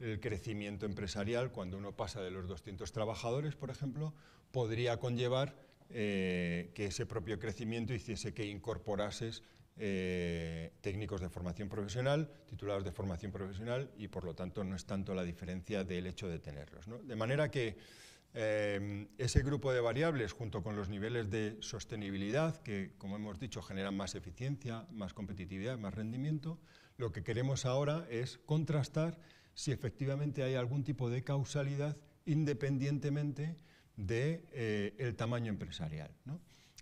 el crecimiento empresarial, cuando uno pasa de los 200 trabajadores, por ejemplo, podría conllevar eh, que ese propio crecimiento hiciese que incorporases técnicos de formación profesional, titulados de formación profesional, y por lo tanto no es tanto la diferencia del hecho de tenerlos. De manera que Em, ese grupo de variables, junto con los niveles de sostenibilidad, que como hemos dicho generan más eficiencia, más competitividad, más rendimiento, lo que queremos ahora es contrastar si efectivamente hay algún tipo de causalidad independientemente del de, eh, el tamaño empresarial.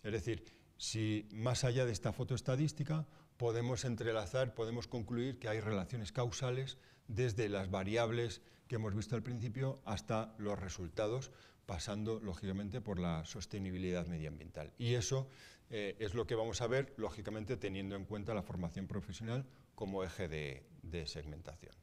Es decir, si más allá de esta foto estadística podemos entrelazar, podemos concluir que hay relaciones causales desde las variables que hemos visto al principio hasta los resultados, pasando lógicamente por la sostenibilidad medioambiental. Y eso eh, es lo que vamos a ver, lógicamente, teniendo en cuenta la formación profesional como eje de, segmentación.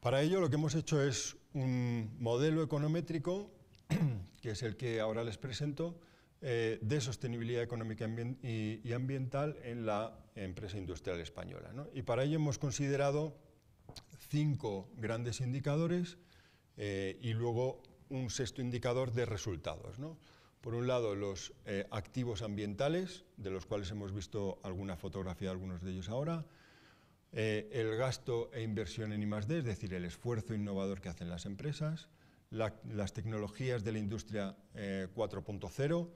Para ello lo que hemos hecho es un modelo econométrico, que es el que ahora les presento, eh, de sostenibilidad económica y, ambiental en la empresa industrial española. Y para ello hemos considerado cinco grandes indicadores eh, y luego un sexto indicador de resultados. Por un lado, los eh, activos ambientales, de los cuales hemos visto alguna fotografía, algunos de ellos ahora, eh, el gasto e inversión en I+.D., es decir, el esfuerzo innovador que hacen las empresas, las tecnologías de la industria 4.0,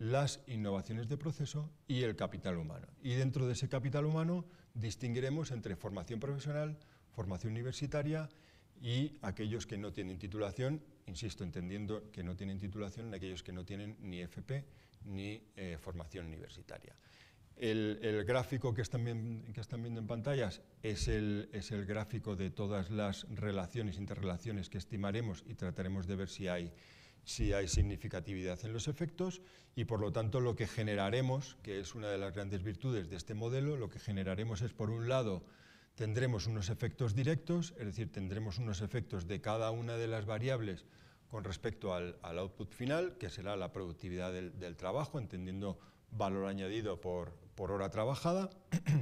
las innovaciones de proceso y el capital humano. Y dentro de ese capital humano distinguiremos entre formación profesional, formación universitaria y aquellos que no tienen titulación, insisto, entendiendo que no tienen titulación, aquellos que no tienen ni FP ni eh, formación universitaria. El, gráfico que están, viendo, en pantallas es el, es el, gráfico de todas las relaciones, interrelaciones que estimaremos y trataremos de ver si hay si hay significatividad en los efectos y por lo tanto lo que generaremos, que es una de las grandes virtudes de este modelo, lo que generaremos es por un lado tendremos unos efectos directos, es decir, tendremos unos efectos de cada una de las variables con respecto al, al output final, que será la productividad del, trabajo, entendiendo valor añadido por, por hora trabajada.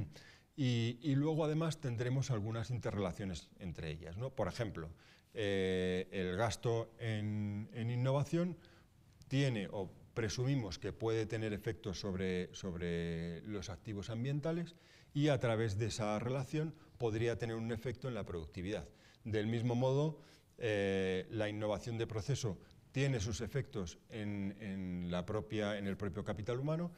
y, y, luego además tendremos algunas interrelaciones entre ellas. ¿no? Por ejemplo, eh, el gasto en, innovación tiene o presumimos que puede tener efectos sobre, los activos ambientales y a través de esa relación podría tener un efecto en la productividad. Del mismo modo, eh, la innovación de proceso tiene sus efectos en, en el propio capital humano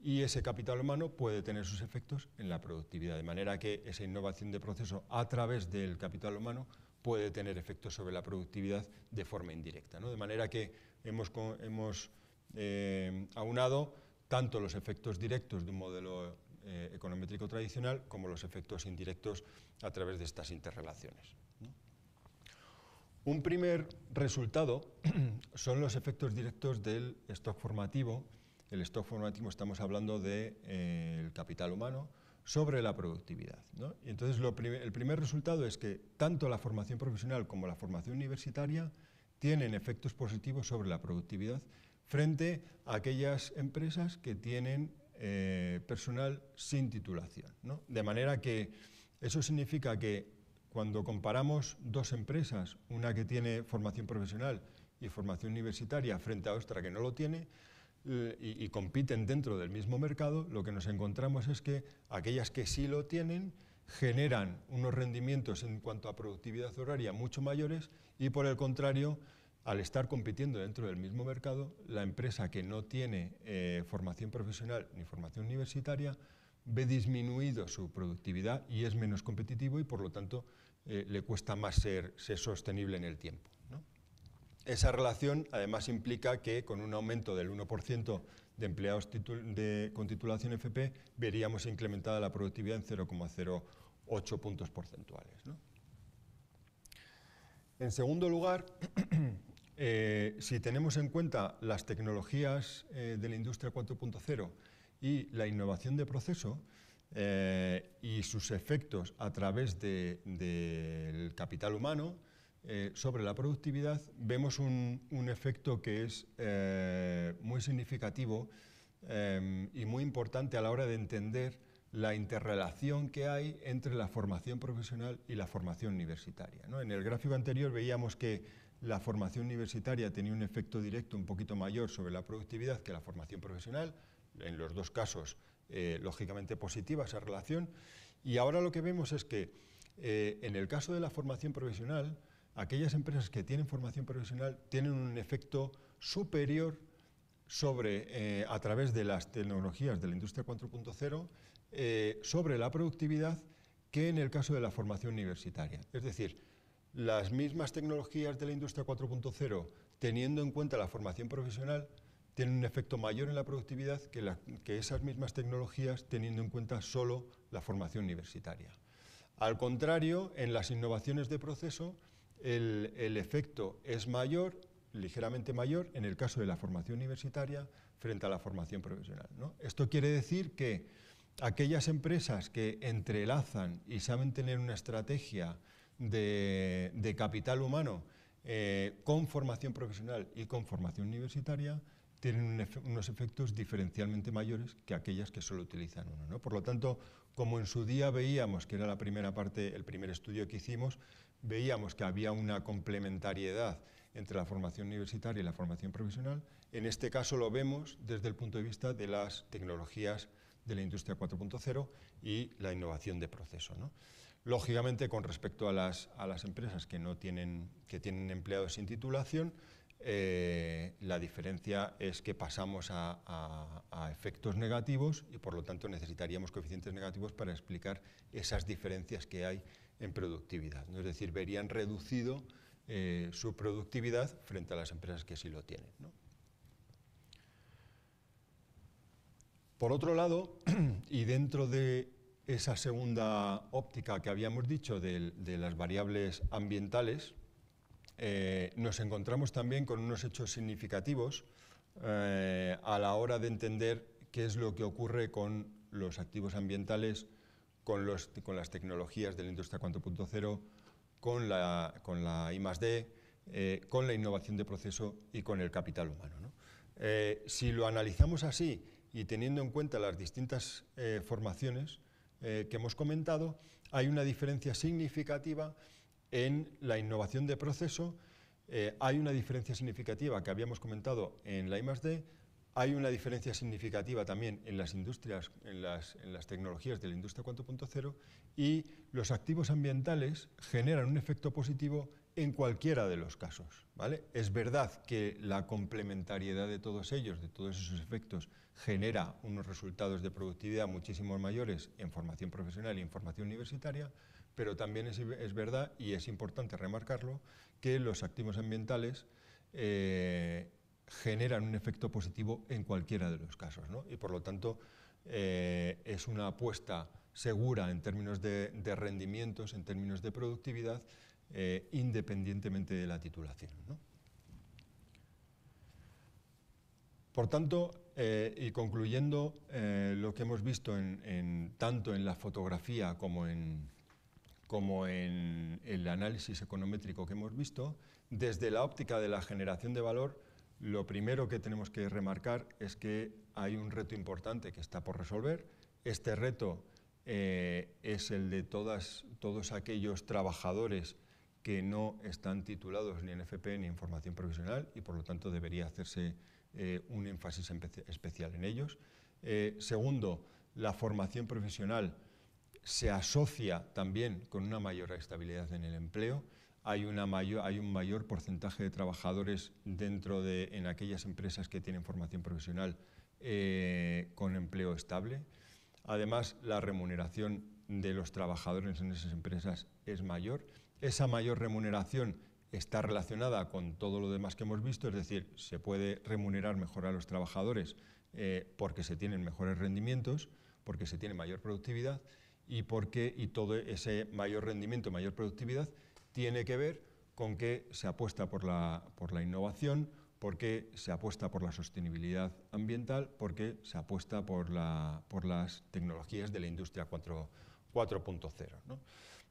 y ese capital humano puede tener sus efectos en la productividad. De manera que esa innovación de proceso a través del capital humano puede tener efectos sobre la productividad de forma indirecta. De manera que hemos, eh, aunado tanto los efectos directos de un modelo eh, econométrico tradicional como los efectos indirectos a través de estas interrelaciones. Un primer resultado son los efectos directos del stock formativo. El stock formativo estamos hablando del eh, capital humano, sobre la productividad. Y entonces el primer resultado es que tanto la formación profesional como la formación universitaria tienen efectos positivos sobre la productividad frente a aquellas empresas que tienen eh, personal sin titulación. De manera que eso significa que cuando comparamos dos empresas, una que tiene formación profesional y formación universitaria frente a otra que no lo tiene, eh, y, compiten dentro del mismo mercado, lo que nos encontramos es que aquellas que sí lo tienen generan unos rendimientos en cuanto a productividad horaria mucho mayores y por el contrario, al estar compitiendo dentro del mismo mercado, la empresa que no tiene eh, formación profesional ni formación universitaria ve disminuido su productividad y es menos competitivo y por lo tanto eh, le cuesta más ser sostenible en el tiempo. Esa relación además implica que con un aumento del 1% de empleados con titulación FP veríamos incrementada la productividad en 0,08 puntos porcentuales. En segundo lugar, eh, si tenemos en cuenta las tecnologías eh, de la industria 4.0 y la innovación de proceso eh, y sus efectos a través del capital humano, eh, sobre la productividad vemos un, efecto que es eh, muy significativo eh, y muy importante a la hora de entender la interrelación que hay entre la formación profesional y la formación universitaria. En el gráfico anterior veíamos que la formación universitaria tenía un efecto directo un poquito mayor sobre la productividad que la formación profesional, en los dos casos lógicamente positiva esa relación, y ahora lo que vemos es que en el caso de la formación profesional, aquellas empresas que tienen formación profesional tienen un efecto superior sobre, eh, a través de las tecnologías de la industria 4.0, eh, sobre la productividad que en el caso de la formación universitaria. Es decir, las mismas tecnologías de la industria 4.0, teniendo en cuenta la formación profesional, tienen un efecto mayor en la productividad que, que esas mismas tecnologías teniendo en cuenta solo la formación universitaria. Al contrario, en las innovaciones de proceso, el, efecto es mayor, ligeramente mayor, en el caso de la formación universitaria frente a la formación profesional. Esto quiere decir que aquellas empresas que entrelazan y saben tener una estrategia de, capital humano eh, con formación profesional y con formación universitaria, tienen unos efectos diferencialmente mayores que aquellas que solo utilizan uno. Por lo tanto, como en su día veíamos que era la primera parte, el primer estudio que hicimos, veíamos que había una complementariedad entre la formación universitaria y la formación profesional. En este caso lo vemos desde el punto de vista de las tecnologías de la industria 4.0 y la innovación de proceso. Lógicamente, con respecto a las, empresas que, no tienen, que tienen empleados sin titulación, eh, la diferencia es que pasamos a, a, efectos negativos y por lo tanto necesitaríamos coeficientes negativos para explicar esas diferencias que hay en productividad. Es decir, verían reducido eh, su productividad frente a las empresas que sí lo tienen. Por otro lado, y dentro de esa segunda óptica que habíamos dicho de, las variables ambientales, eh, nos encontramos también con unos hechos significativos eh, a la hora de entender qué es lo que ocurre con los activos ambientales con, las tecnologías de la industria 4.0, con la, con la eh, con la innovación de proceso y con el capital humano. Eh, si lo analizamos así y teniendo en cuenta las distintas eh, formaciones que hemos comentado, hay una diferencia significativa en la innovación de proceso, hay una diferencia significativa que habíamos comentado en la D. Hay una diferencia significativa también en las industrias, en las, tecnologías de la industria 4.0 y los activos ambientales generan un efecto positivo en cualquiera de los casos. ¿vale? Es verdad que la complementariedad de todos ellos, de todos esos efectos, genera unos resultados de productividad muchísimo mayores en formación profesional y en formación universitaria, pero también es, verdad, y es importante remarcarlo, que los activos ambientales eh, generan un efecto positivo en cualquiera de los casos. Y por lo tanto, eh, es una apuesta segura en términos de, rendimientos, en términos de productividad, eh, independientemente de la titulación. Por tanto, eh, y concluyendo lo que hemos visto tanto en la fotografía como en, como en el análisis econométrico que hemos visto, desde la óptica de la generación de valor, lo primero que tenemos que remarcar es que hay un reto importante que está por resolver. Este reto eh, es el de todos aquellos trabajadores que no están titulados ni en FP ni en formación profesional y por lo tanto debería hacerse eh, un énfasis especial en ellos. Eh, segundo, la formación profesional se asocia también con una mayor estabilidad en el empleo hay, un mayor porcentaje de trabajadores dentro de en aquellas empresas que tienen formación profesional eh, con empleo estable. Además, la remuneración de los trabajadores en esas empresas es mayor. Esa mayor remuneración está relacionada con todo lo demás que hemos visto, es decir, se puede remunerar mejor a los trabajadores eh, porque se tienen mejores rendimientos, porque se tiene mayor productividad y y todo ese mayor rendimiento, mayor productividad tiene que ver con que se apuesta por la, por la innovación, porque se apuesta por la sostenibilidad ambiental, porque se apuesta por, la, por las tecnologías de la industria 4.0.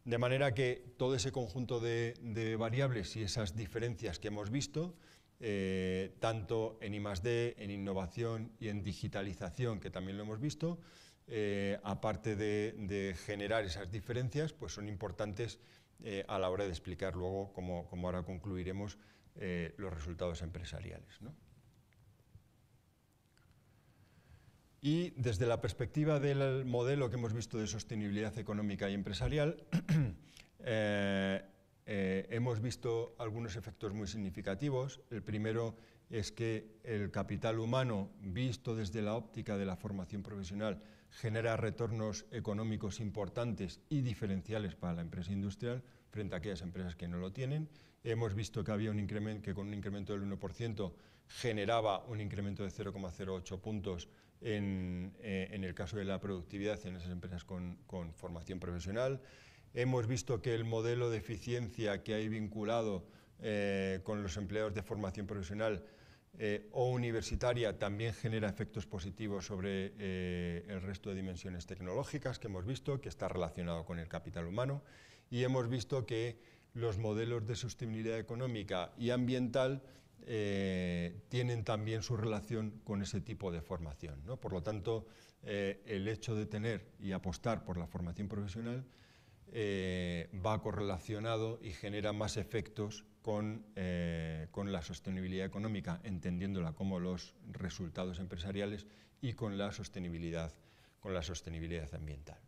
De manera que todo ese conjunto de, variables y esas diferencias que hemos visto, eh, tanto en I+.D., en innovación y en digitalización, que también lo hemos visto, eh, aparte de, de generar esas diferencias, pues son importantes eh, a la hora de explicar luego, como, ahora concluiremos, eh, los resultados empresariales. ¿no? Y desde la perspectiva del modelo que hemos visto de sostenibilidad económica y empresarial, eh, hemos visto algunos efectos muy significativos. El primero es que el capital humano, visto desde la óptica de la formación profesional, genera retornos económicos importantes y diferenciales para la empresa industrial frente a aquellas empresas que no lo tienen. Hemos visto que había un incremento que con un incremento del 1% generaba un incremento de 0,08 puntos en, eh, en, el caso de la productividad en esas empresas con, formación profesional. Hemos visto que el modelo de eficiencia que hay vinculado eh, con los empleados de formación profesional eh, o universitaria también genera efectos positivos sobre eh, el resto de dimensiones tecnológicas que hemos visto, que está relacionado con el capital humano, y hemos visto que los modelos de sostenibilidad económica y ambiental eh, tienen también su relación con ese tipo de formación. ¿no? Por lo tanto, el hecho de tener y apostar por la formación profesional eh, va correlacionado y genera más efectos eh, con, la sostenibilidad económica, entendiéndola como los resultados empresariales y con la sostenibilidad, con la sostenibilidad ambiental.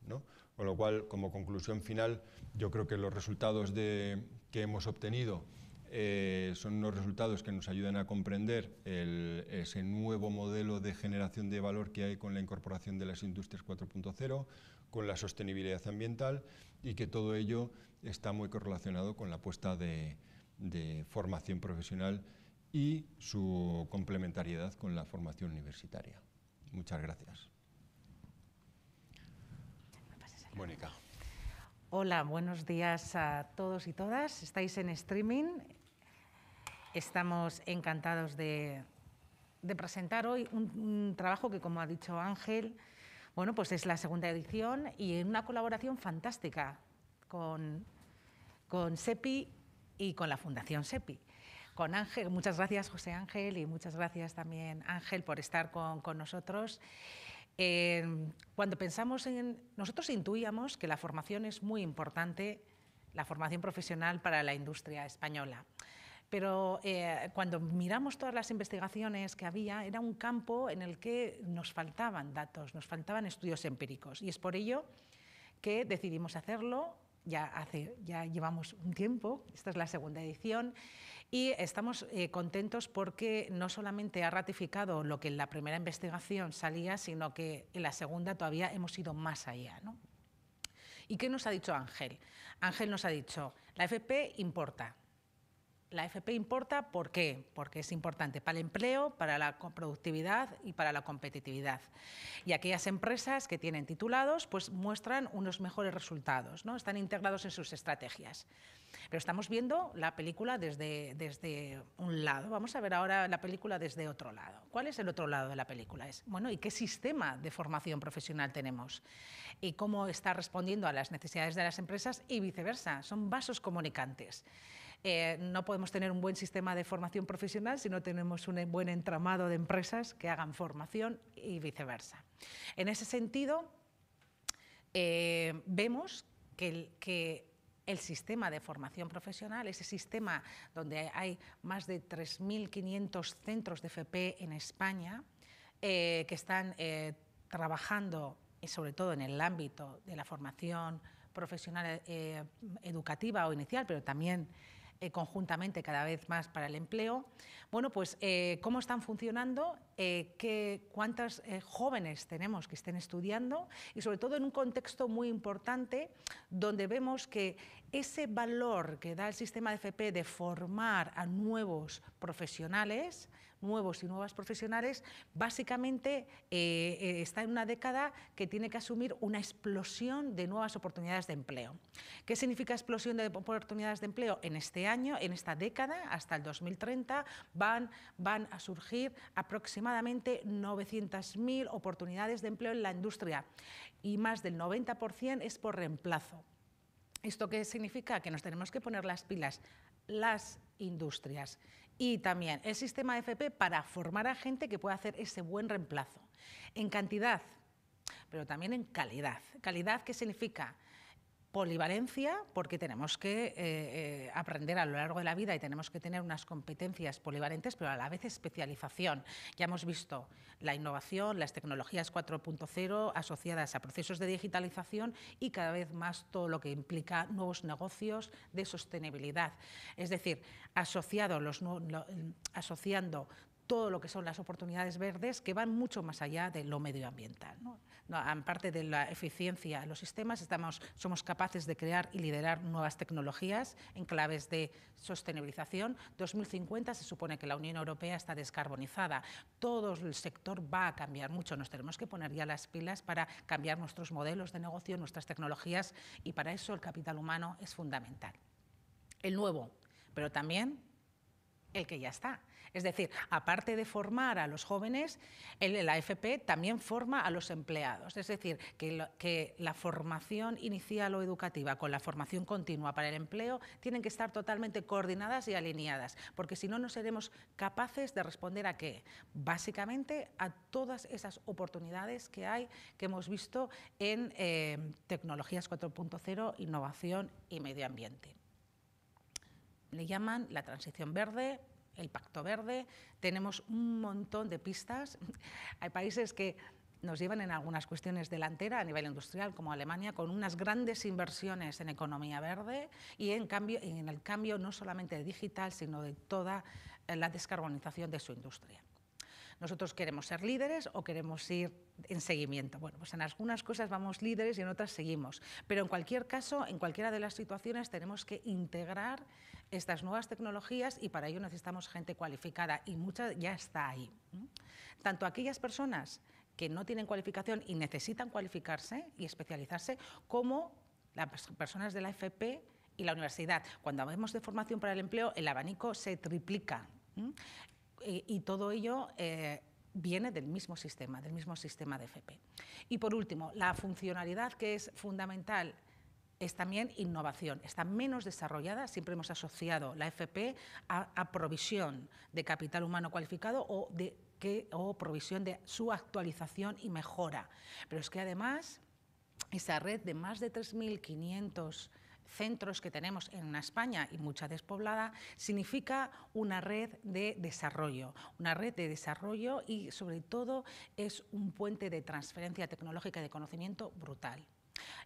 Con lo cual, como conclusión final, yo creo que los resultados que hemos obtenido eh, son unos resultados que nos ayudan a comprender ese nuevo modelo de generación de valor que hay con la incorporación de las industrias 4.0, con la sostenibilidad ambiental y que todo ello está muy correlacionado con la apuesta de, formación profesional y su complementariedad con la formación universitaria. Muchas gracias. Mónica. Hola, buenos días a todos y todas. Estáis en streaming. Estamos encantados de, presentar hoy un trabajo que, como ha dicho Ángel, bueno, pues es la segunda edición y en una colaboración fantástica con, SEPI y con la Fundación SEPI. Con Ángel, muchas gracias José Ángel y muchas gracias también Ángel por estar con, nosotros. Eh, cuando pensamos en... Nosotros intuíamos que la formación es muy importante, la formación profesional para la industria española. Pero eh, cuando miramos todas las investigaciones que había, era un campo en el que nos faltaban datos, nos faltaban estudios empíricos. Y es por ello que decidimos hacerlo ya, llevamos un tiempo, esta es la segunda edición, y estamos eh, contentos porque no solamente ha ratificado lo que en la primera investigación salía, sino que en la segunda todavía hemos ido más allá. ¿Y qué nos ha dicho Ángel? Ángel nos ha dicho, la FP importa, la FP importa, ¿por qué? Porque es importante para el empleo, para la productividad y para la competitividad. Y aquellas empresas que tienen titulados pues muestran unos mejores resultados, ¿no? están integrados en sus estrategias. Pero estamos viendo la película desde, desde un lado, vamos a ver ahora la película desde otro lado. ¿Cuál es el otro lado de la película? Es, bueno, ¿y qué sistema de formación profesional tenemos? ¿Y cómo está respondiendo a las necesidades de las empresas y viceversa? Son vasos comunicantes. Eh, no podemos tener un buen sistema de formación profesional si no tenemos un buen entramado de empresas que hagan formación y viceversa. En ese sentido, eh, vemos que el, sistema de formación profesional, ese sistema donde hay más de 3.500 centros de FP en España eh, que están trabajando sobre todo en el ámbito de la formación profesional educativa o inicial, pero también eh, conjuntamente cada vez más para el empleo. Bueno, pues eh, cómo están funcionando, eh, qué, cuántas jóvenes tenemos que estén estudiando y sobre todo en un contexto muy importante donde vemos que ese valor que da el sistema de FP de formar a nuevos profesionales, nuevos y nuevas profesionales, básicamente eh, eh, está en una década que tiene que asumir una explosión de nuevas oportunidades de empleo. ¿Qué significa explosión de oportunidades de empleo? En este año, en esta década, hasta el 2030, van, van a surgir aproximadamente 900.000 oportunidades de empleo en la industria y más del 90% es por reemplazo. ¿Esto qué significa? Que nos tenemos que poner las pilas las industrias y también el sistema FP para formar a gente que pueda hacer ese buen reemplazo en cantidad, pero también en calidad. Calidad qué significa polivalencia, porque tenemos que eh, eh, aprender a lo largo de la vida y tenemos que tener unas competencias polivalentes, pero a la vez especialización. Ya hemos visto la innovación, las tecnologías 4.0 asociadas a procesos de digitalización y cada vez más todo lo que implica nuevos negocios de sostenibilidad. Es decir, asociado los, mm, asociando todo lo que son las oportunidades verdes que van mucho más allá de lo medioambiental. ¿no? Aparte de la eficiencia de los sistemas, estamos, somos capaces de crear y liderar nuevas tecnologías en claves de sostenibilización. 2050 se supone que la Unión Europea está descarbonizada. Todo el sector va a cambiar mucho. Nos tenemos que poner ya las pilas para cambiar nuestros modelos de negocio, nuestras tecnologías y para eso el capital humano es fundamental. El nuevo, pero también el que ya está. Es decir, aparte de formar a los jóvenes, la AFP también forma a los empleados. Es decir, que, la formación inicial o educativa con la formación continua para el empleo tienen que estar totalmente coordinadas y alineadas, porque si no, no seremos capaces de responder a qué? Básicamente a todas esas oportunidades que hay, que hemos visto en eh, tecnologías 4.0, innovación y medio ambiente le llaman la transición verde, el pacto verde, tenemos un montón de pistas. Hay países que nos llevan en algunas cuestiones delantera a nivel industrial, como Alemania, con unas grandes inversiones en economía verde y en, cambio, en el cambio no solamente digital, sino de toda eh, la descarbonización de su industria. Nosotros queremos ser líderes o queremos ir en seguimiento. Bueno, pues en algunas cosas vamos líderes y en otras seguimos. Pero en cualquier caso, en cualquiera de las situaciones tenemos que integrar estas nuevas tecnologías y para ello necesitamos gente cualificada y mucha ya está ahí. Tanto aquellas personas que no tienen cualificación y necesitan cualificarse y especializarse, como las personas de la FP y la universidad. Cuando hablamos de formación para el empleo, el abanico se triplica eh, y, todo ello... Eh, viene del mismo sistema, del mismo sistema de FP. Y por último, la funcionalidad que es fundamental es también innovación. Está menos desarrollada, siempre hemos asociado la FP a, provisión de capital humano cualificado o, de, o provisión de su actualización y mejora. Pero es que además esa red de más de 3.500 centros que tenemos en España y mucha despoblada, significa una red de desarrollo, una red de desarrollo y sobre todo es un puente de transferencia tecnológica de conocimiento brutal.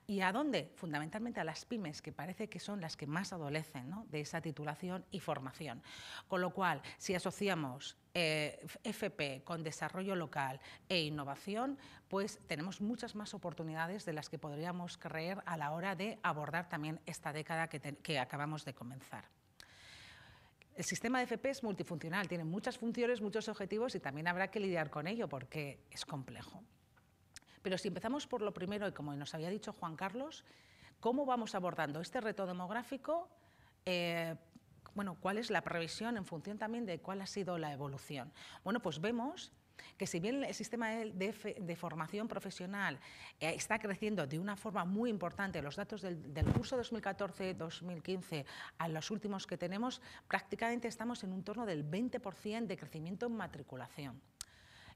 ¿Y a dónde? Fundamentalmente a las pymes, que parece que son las que más adolecen de esa titulación y formación. Con lo cual, si asociamos eh, FP con desarrollo local e innovación, pues tenemos muchas más oportunidades de las que podríamos creer a la hora de abordar también esta década que acabamos de comenzar. El sistema de FP es multifuncional, tiene muchas funciones, muchos objetivos y también habrá que lidiar con ello porque es complejo. Pero si empezamos por lo primero, y como nos había dicho Juan Carlos, ¿cómo vamos abordando este reto demográfico? Eh, bueno, ¿cuál es la previsión en función también de cuál ha sido la evolución? Bueno, pues vemos que si bien el sistema de, formación profesional eh, está creciendo de una forma muy importante, los datos del curso 2014-2015 a los últimos que tenemos, prácticamente estamos en un torno del 20% de crecimiento en matriculación.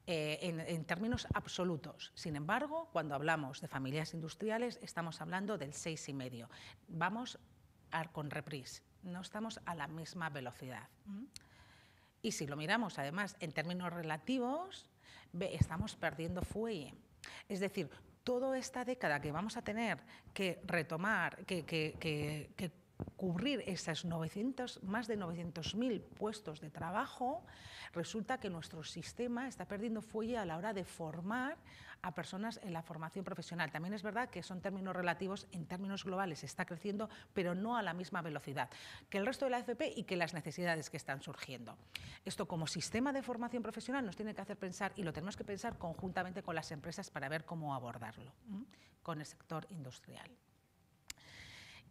Eh, en, términos absolutos. Sin embargo, cuando hablamos de familias industriales, estamos hablando del 6,5. Vamos con reprise, no estamos a la misma velocidad. Y si lo miramos, además, en términos relativos, estamos perdiendo fuelle. Es decir, toda esta década que vamos a tener que retomar, que, que, que cubrir esas 900, más de 900.000 puestos de trabajo, resulta que nuestro sistema está perdiendo fuelle a la hora de formar a personas en la formación profesional. También es verdad que son términos relativos, en términos globales está creciendo, pero no a la misma velocidad que el resto de la FP y que las necesidades que están surgiendo. Esto como sistema de formación profesional nos tiene que hacer pensar y lo tenemos que pensar conjuntamente con las empresas para ver cómo abordarlo con el sector industrial.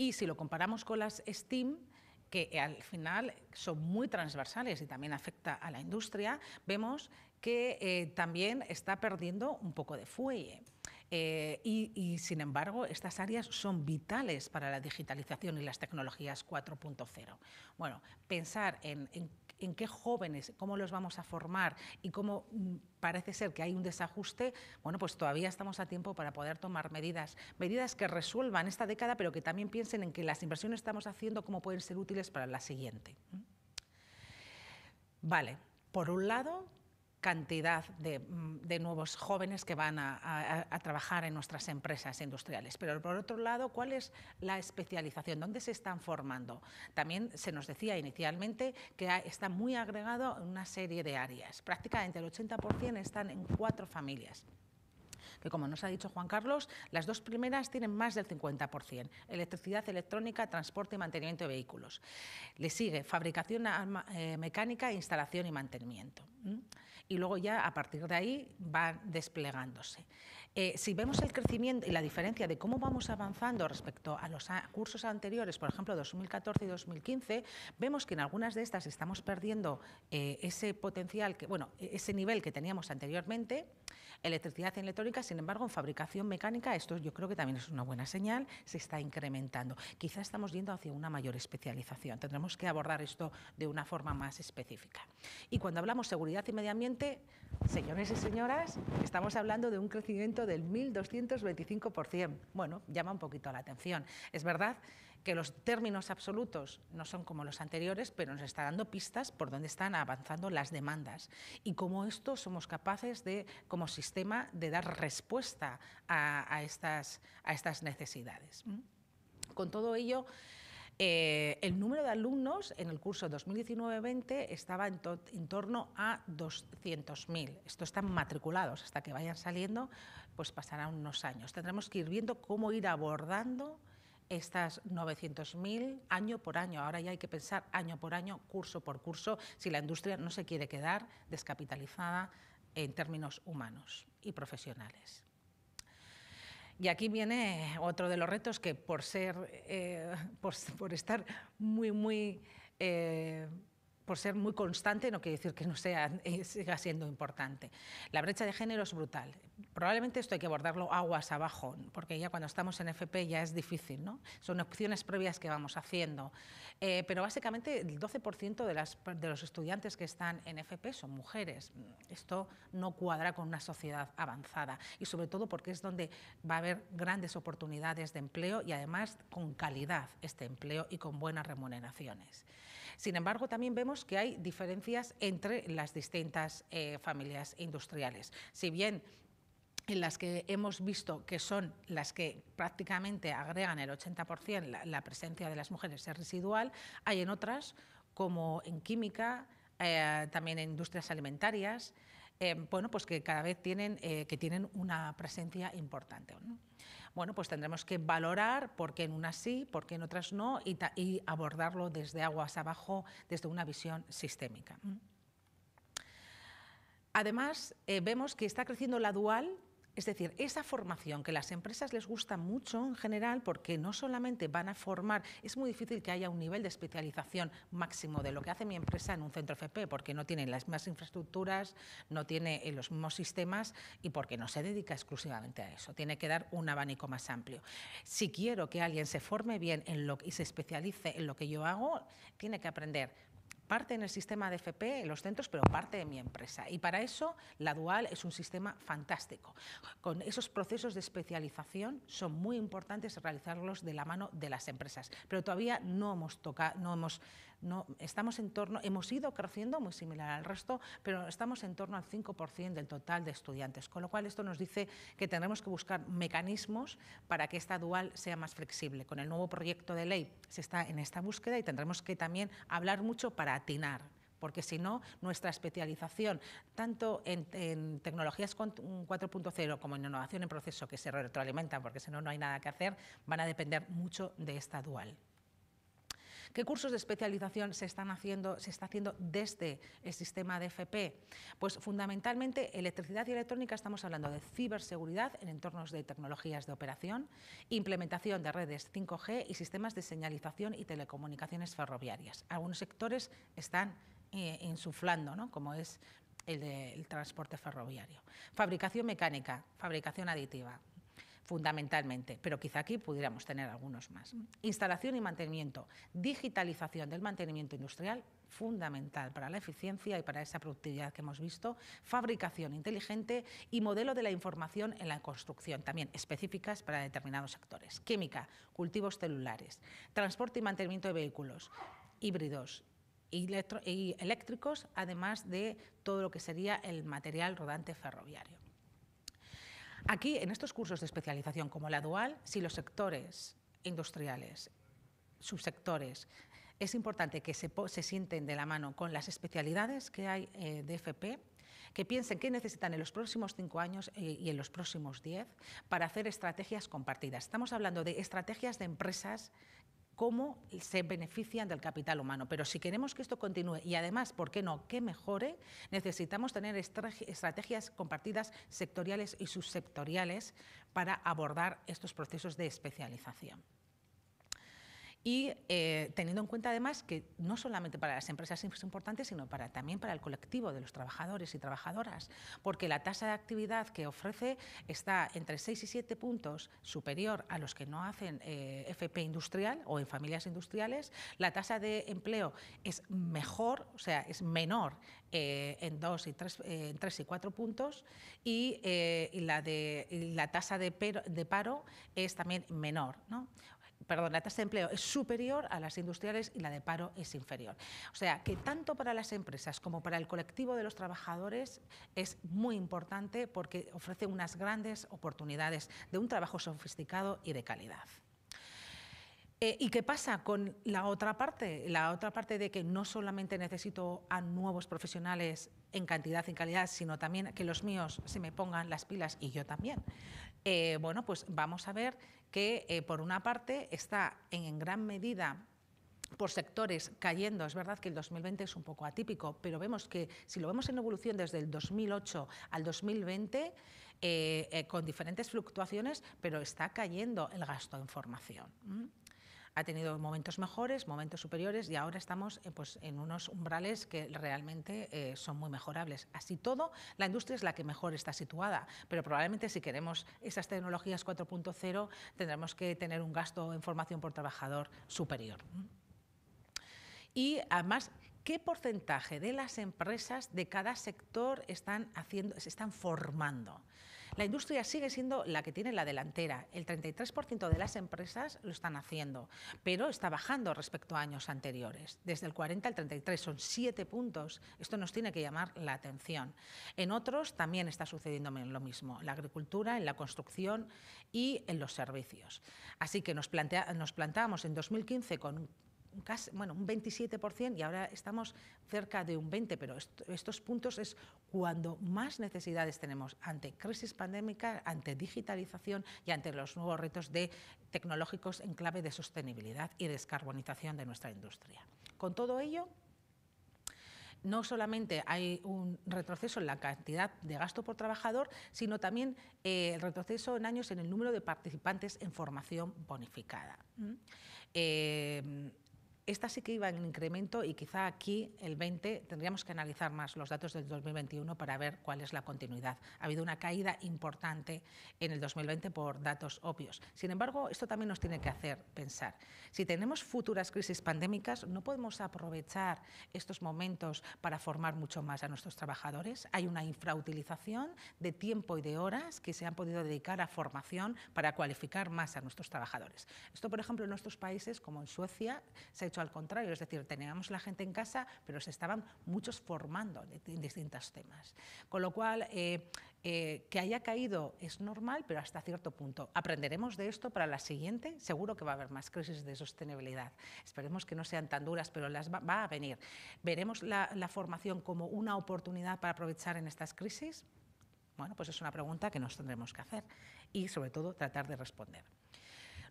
Y si lo comparamos con las STEAM, que al final son muy transversales y también afecta a la industria, vemos que eh, también está perdiendo un poco de fuelle. Eh, y, sin embargo, estas áreas son vitales para la digitalización y las tecnologías 4.0. Bueno, pensar en en qué jóvenes, cómo los vamos a formar y cómo mm, parece ser que hay un desajuste, bueno, pues todavía estamos a tiempo para poder tomar medidas, medidas que resuelvan esta década, pero que también piensen en que las inversiones que estamos haciendo, cómo pueden ser útiles para la siguiente. Vale, por un lado, cantidad mm, de, nuevos jóvenes que van a, trabajar en nuestras empresas industriales. Pero por otro lado, ¿cuál es la especialización? ¿Dónde se están formando? También se nos decía inicialmente que está muy agregado en una serie de áreas. Prácticamente el 80% están en cuatro familias que como nos ha dicho Juan Carlos, las dos primeras tienen más del 50%, electricidad electrónica, transporte y mantenimiento de vehículos. Le sigue fabricación eh, mecánica, instalación y mantenimiento y luego ya a partir de ahí van desplegándose. Eh, si vemos el crecimiento y la diferencia de cómo vamos avanzando respecto a los cursos anteriores, por ejemplo, 2014 y 2015, vemos que en algunas de estas estamos perdiendo eh, ese potencial, bueno, e, ese nivel que teníamos anteriormente, electricidad y electrónica, sin embargo, en fabricación mecánica, esto yo creo que también es una buena señal, se está incrementando. Quizás estamos yendo hacia una mayor especialización, tendremos que abordar esto de una forma más específica. Y cuando hablamos seguridad y medio ambiente, señores y señoras, estamos hablando de un crecimiento del 1.225%. Bueno, llama un poquito la atención. Es verdad que los términos absolutos no son como los anteriores, pero nos está dando pistas por dónde están avanzando las demandas y cómo esto somos capaces de, como sistema, de dar respuesta a, estas, necesidades. Con todo ello, eh, el número de alumnos en el curso 2019-20 estaba en, torno a 200.000. Estos están matriculados hasta que vayan saliendo, pues pasarán unos años. Tendremos que ir viendo cómo ir abordando estas 900.000 año por año. Ahora ya hay que pensar año por año, curso por curso, si la industria no se quiere quedar descapitalizada en términos humanos y profesionales. Y aquí viene otro de los retos que por ser, eh, por, estar muy, muy eh, por ser muy constante no quiere decir que no sea, eh, siga siendo importante. La brecha de género es brutal. Probablemente esto hay que abordarlo aguas abajo, porque ya cuando estamos en FP ya es difícil, ¿no? Son opciones previas que vamos haciendo. Eh, pero básicamente el 12% de, las, de los estudiantes que están en FP son mujeres. Esto no cuadra con una sociedad avanzada y sobre todo porque es donde va a haber grandes oportunidades de empleo y además con calidad este empleo y con buenas remuneraciones. Sin embargo, también vemos que hay diferencias entre las distintas eh, familias industriales. Si bien en las que hemos visto que son las que prácticamente agregan el 80%, la, la presencia de las mujeres es residual, hay en otras, como en química, eh, también en industrias alimentarias, eh, bueno, pues que cada vez tienen, que tienen una presencia importante bueno, pues tendremos que valorar por qué en unas sí, por qué en otras no y, abordarlo desde aguas abajo, desde una visión sistémica. Mm. Además, eh, vemos que está creciendo la dual es decir, esa formación que las empresas les gusta mucho en general porque no solamente van a formar, es muy difícil que haya un nivel de especialización máximo de lo que hace mi empresa en un centro FP porque no tiene las mismas infraestructuras, no tiene eh, los mismos sistemas y porque no se dedica exclusivamente a eso. Tiene que dar un abanico más amplio. Si quiero que alguien se forme bien en lo, y se especialice en lo que yo hago, tiene que aprender parte en el sistema de FP, en los centros, pero parte de mi empresa. Y para eso la Dual es un sistema fantástico. Con esos procesos de especialización son muy importantes realizarlos de la mano de las empresas, pero todavía no hemos tocado, no hemos no, estamos en torno, hemos ido creciendo muy similar al resto, pero estamos en torno al 5% del total de estudiantes, con lo cual esto nos dice que tendremos que buscar mecanismos para que esta dual sea más flexible. Con el nuevo proyecto de ley se está en esta búsqueda y tendremos que también hablar mucho para atinar porque si no, nuestra especialización, tanto en, en tecnologías 4.0 como en innovación en proceso, que se retroalimentan, porque si no, no hay nada que hacer, van a depender mucho de esta dual. ¿Qué cursos de especialización se están haciendo, se está haciendo desde el sistema de FP? Pues fundamentalmente electricidad y electrónica estamos hablando de ciberseguridad en entornos de tecnologías de operación, implementación de redes 5G y sistemas de señalización y telecomunicaciones ferroviarias. Algunos sectores están eh, insuflando, ¿no? como es el transporte ferroviario. Fabricación mecánica, fabricación aditiva, fundamentalmente, pero quizá aquí pudiéramos tener algunos más. Instalación y mantenimiento, digitalización del mantenimiento industrial, fundamental para la eficiencia y para esa productividad que hemos visto, fabricación inteligente y modelo de la información en la construcción, también específicas para determinados sectores. Química, cultivos celulares, transporte y mantenimiento de vehículos, híbridos, y eléctricos, además de todo lo que sería el material rodante ferroviario. Aquí, en estos cursos de especialización como la dual, si los sectores industriales, subsectores, es importante que se, sienten de la mano con las especialidades que hay eh, de FP, que piensen qué necesitan en los próximos cinco años eh, y en los próximos diez para hacer estrategias compartidas. Estamos hablando de estrategias de empresas cómo se benefician del capital humano. Pero si queremos que esto continúe y además, ¿por qué no?, que mejore, necesitamos tener estrategias compartidas sectoriales y subsectoriales para abordar estos procesos de especialización y eh, teniendo en cuenta además que no solamente para las empresas es importante, sino para, también para el colectivo de los trabajadores y trabajadoras, porque la tasa de actividad que ofrece está entre 6 y 7 puntos superior a los que no hacen eh, FP industrial o en familias industriales, la tasa de empleo es mejor, o sea, es menor eh, en 2 y 3, en y 4 puntos y, la, de, la tasa de, de paro es también menor. ¿no? perdón, la tasa de empleo es superior a las industriales y la de paro es inferior. O sea, que tanto para las empresas como para el colectivo de los trabajadores es muy importante porque ofrece unas grandes oportunidades de un trabajo sofisticado y de calidad. Eh, ¿Y qué pasa con la otra parte? La otra parte de que no solamente necesito a nuevos profesionales en cantidad y en calidad, sino también que los míos se me pongan las pilas y yo también. Eh, bueno, pues vamos a ver que eh, por una parte está en gran medida por sectores cayendo. Es verdad que el 2020 es un poco atípico, pero vemos que si lo vemos en evolución desde el 2008 al 2020, eh, con diferentes fluctuaciones, pero está cayendo el gasto en formación ha tenido momentos mejores, momentos superiores y ahora estamos eh, pues, en unos umbrales que realmente eh, son muy mejorables. Así todo, la industria es la que mejor está situada, pero probablemente si queremos esas tecnologías 4.0 tendremos que tener un gasto en formación por trabajador superior. Y además, ¿qué porcentaje de las empresas de cada sector están haciendo, se están formando? La industria sigue siendo la que tiene la delantera. El 33% de las empresas lo están haciendo, pero está bajando respecto a años anteriores. Desde el 40 al 33 son siete puntos. Esto nos tiene que llamar la atención. En otros también está sucediendo lo mismo, la agricultura, en la construcción y en los servicios. Así que nos, planteamos en 2015 con un, bueno, un 27% y ahora estamos cerca de un 20%, pero estos puntos es cuando más necesidades tenemos ante crisis pandémica, ante digitalización y ante los nuevos retos de tecnológicos en clave de sostenibilidad y descarbonización de nuestra industria. Con todo ello, no solamente hay un retroceso en la cantidad de gasto por trabajador, sino también eh, el retroceso en años en el número de participantes en formación bonificada. Esta sí que iba en incremento y quizá aquí el 20 tendríamos que analizar más los datos del 2021 para ver cuál es la continuidad. Ha habido una caída importante en el 2020 por datos obvios. Sin embargo, esto también nos tiene que hacer pensar. Si tenemos futuras crisis pandémicas, ¿no podemos aprovechar estos momentos para formar mucho más a nuestros trabajadores? Hay una infrautilización de tiempo y de horas que se han podido dedicar a formación para cualificar más a nuestros trabajadores. Esto, por ejemplo, en nuestros países como en Suecia se hecho al contrario, es decir, teníamos la gente en casa, pero se estaban muchos formando en distintos temas. Con lo cual, eh, eh, que haya caído es normal, pero hasta cierto punto. Aprenderemos de esto para la siguiente, seguro que va a haber más crisis de sostenibilidad. Esperemos que no sean tan duras, pero las va, a venir. ¿Veremos la, la formación como una oportunidad para aprovechar en estas crisis? Bueno, pues es una pregunta que nos tendremos que hacer y sobre todo tratar de responder.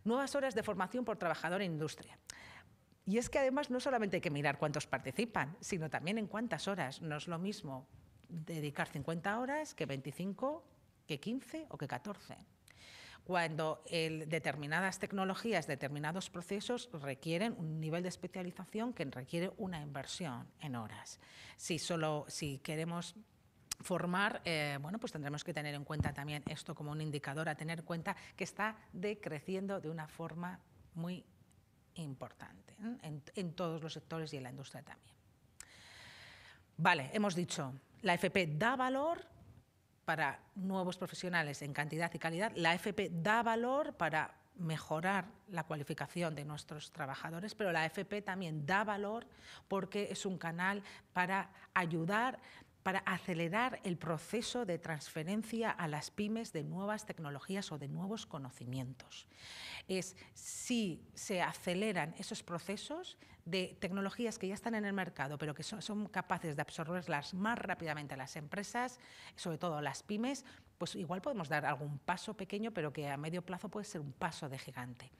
Nuevas horas de formación por trabajador en industria. Y es que además no solamente hay que mirar cuántos participan, sino también en cuántas horas. No es lo mismo dedicar 50 horas que 25, que 15 o que 14 cuando determinadas tecnologías, determinados procesos requieren un nivel de especialización que requiere una inversión en horas. Si solo si queremos formar, eh, bueno, pues tendremos que tener en cuenta también esto como un indicador a tener en cuenta que está decreciendo de una forma muy importante en, todos los sectores y en la industria también. Vale, hemos dicho, la FP da valor para nuevos profesionales en cantidad y calidad, la FP da valor para mejorar la cualificación de nuestros trabajadores, pero la fp también da valor porque es un canal para ayudar para acelerar el proceso de transferencia a las pymes de nuevas tecnologías o de nuevos conocimientos. Es si se aceleran esos procesos de tecnologías que ya están en el mercado, pero que son, capaces de absorberlas más rápidamente las empresas, sobre todo las pymes, pues igual podemos dar algún paso pequeño, pero que a medio plazo puede ser un paso de gigante.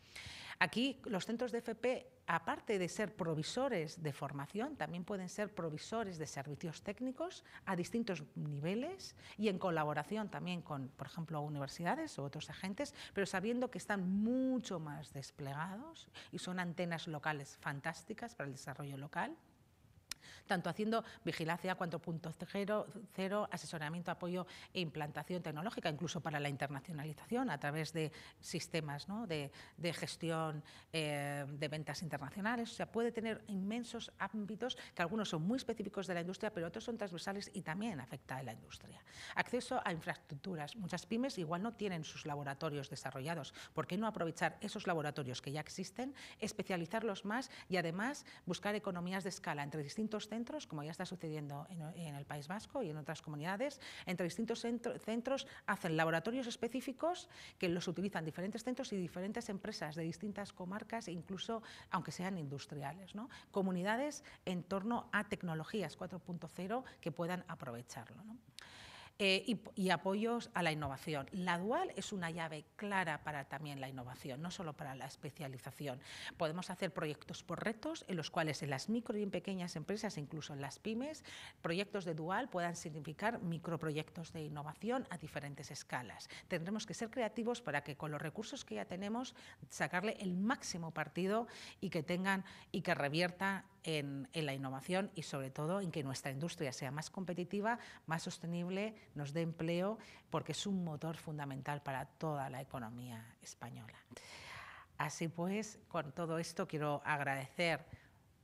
Aquí los centros de FP, aparte de ser provisores de formación, también pueden ser provisores de servicios técnicos a distintos niveles y en colaboración también con, por ejemplo, universidades u otros agentes, pero sabiendo que están mucho más desplegados y son antenas locales fantásticas para el desarrollo local tanto haciendo vigilancia cuanto punto cero, asesoramiento, apoyo e implantación tecnológica, incluso para la internacionalización a través de sistemas de, gestión eh, de ventas internacionales. O sea, puede tener inmensos ámbitos que algunos son muy específicos de la industria, pero otros son transversales y también afecta a la industria. Acceso a infraestructuras. Muchas pymes igual no tienen sus laboratorios desarrollados. ¿Por qué no aprovechar esos laboratorios que ya existen, especializarlos más y además buscar economías de escala entre distintos centros como ya está sucediendo en, el País Vasco y en otras comunidades, entre distintos centros hacen laboratorios específicos que los utilizan diferentes centros y diferentes empresas de distintas comarcas, incluso aunque sean industriales. Comunidades en torno a tecnologías 4.0 que puedan aprovecharlo. Eh, y, apoyos a la innovación. La dual es una llave clara para también la innovación, no solo para la especialización. Podemos hacer proyectos por retos en los cuales en las micro y en pequeñas empresas, incluso en las pymes, proyectos de dual puedan significar microproyectos de innovación a diferentes escalas. Tendremos que ser creativos para que con los recursos que ya tenemos sacarle el máximo partido y que tengan y que revierta en, la innovación y sobre todo en que nuestra industria sea más competitiva, más sostenible, nos dé empleo, porque es un motor fundamental para toda la economía española. Así pues, con todo esto quiero agradecer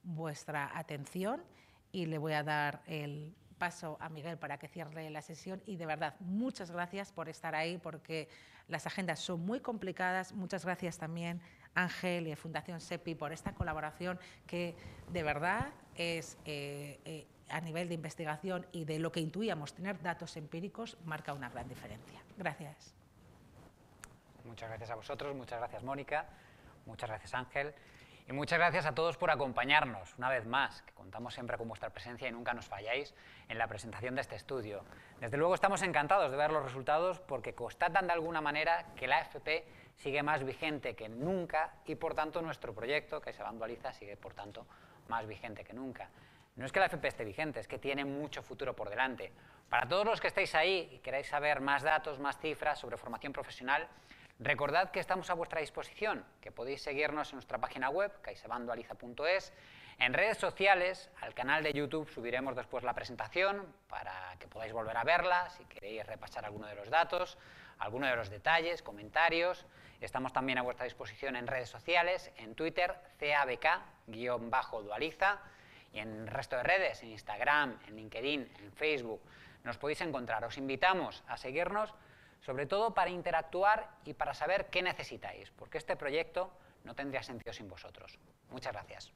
vuestra atención y le voy a dar el paso a Miguel para que cierre la sesión y de verdad muchas gracias por estar ahí porque las agendas son muy complicadas. Muchas gracias también Ángel y de Fundación SEPI por esta colaboración que de verdad es eh, eh, a nivel de investigación y de lo que intuíamos tener datos empíricos marca una gran diferencia. Gracias. Muchas gracias a vosotros, muchas gracias Mónica, muchas gracias Ángel y muchas gracias a todos por acompañarnos una vez más, que contamos siempre con vuestra presencia y nunca nos falláis en la presentación de este estudio. Desde luego estamos encantados de ver los resultados porque constatan de alguna manera que la AFP sigue más vigente que nunca y por tanto nuestro proyecto, que se sigue por tanto más vigente que nunca. No es que la FP esté vigente, es que tiene mucho futuro por delante. Para todos los que estáis ahí y queráis saber más datos, más cifras sobre formación profesional, recordad que estamos a vuestra disposición, que podéis seguirnos en nuestra página web, caisebandoaliza.es, en redes sociales, al canal de YouTube subiremos después la presentación para que podáis volver a verla, si queréis repasar alguno de los datos, alguno de los detalles, comentarios. Estamos también a vuestra disposición en redes sociales, en Twitter, CABK-dualiza, y en el resto de redes, en Instagram, en LinkedIn, en Facebook. Nos podéis encontrar. Os invitamos a seguirnos, sobre todo para interactuar y para saber qué necesitáis, porque este proyecto no tendría sentido sin vosotros. Muchas gracias.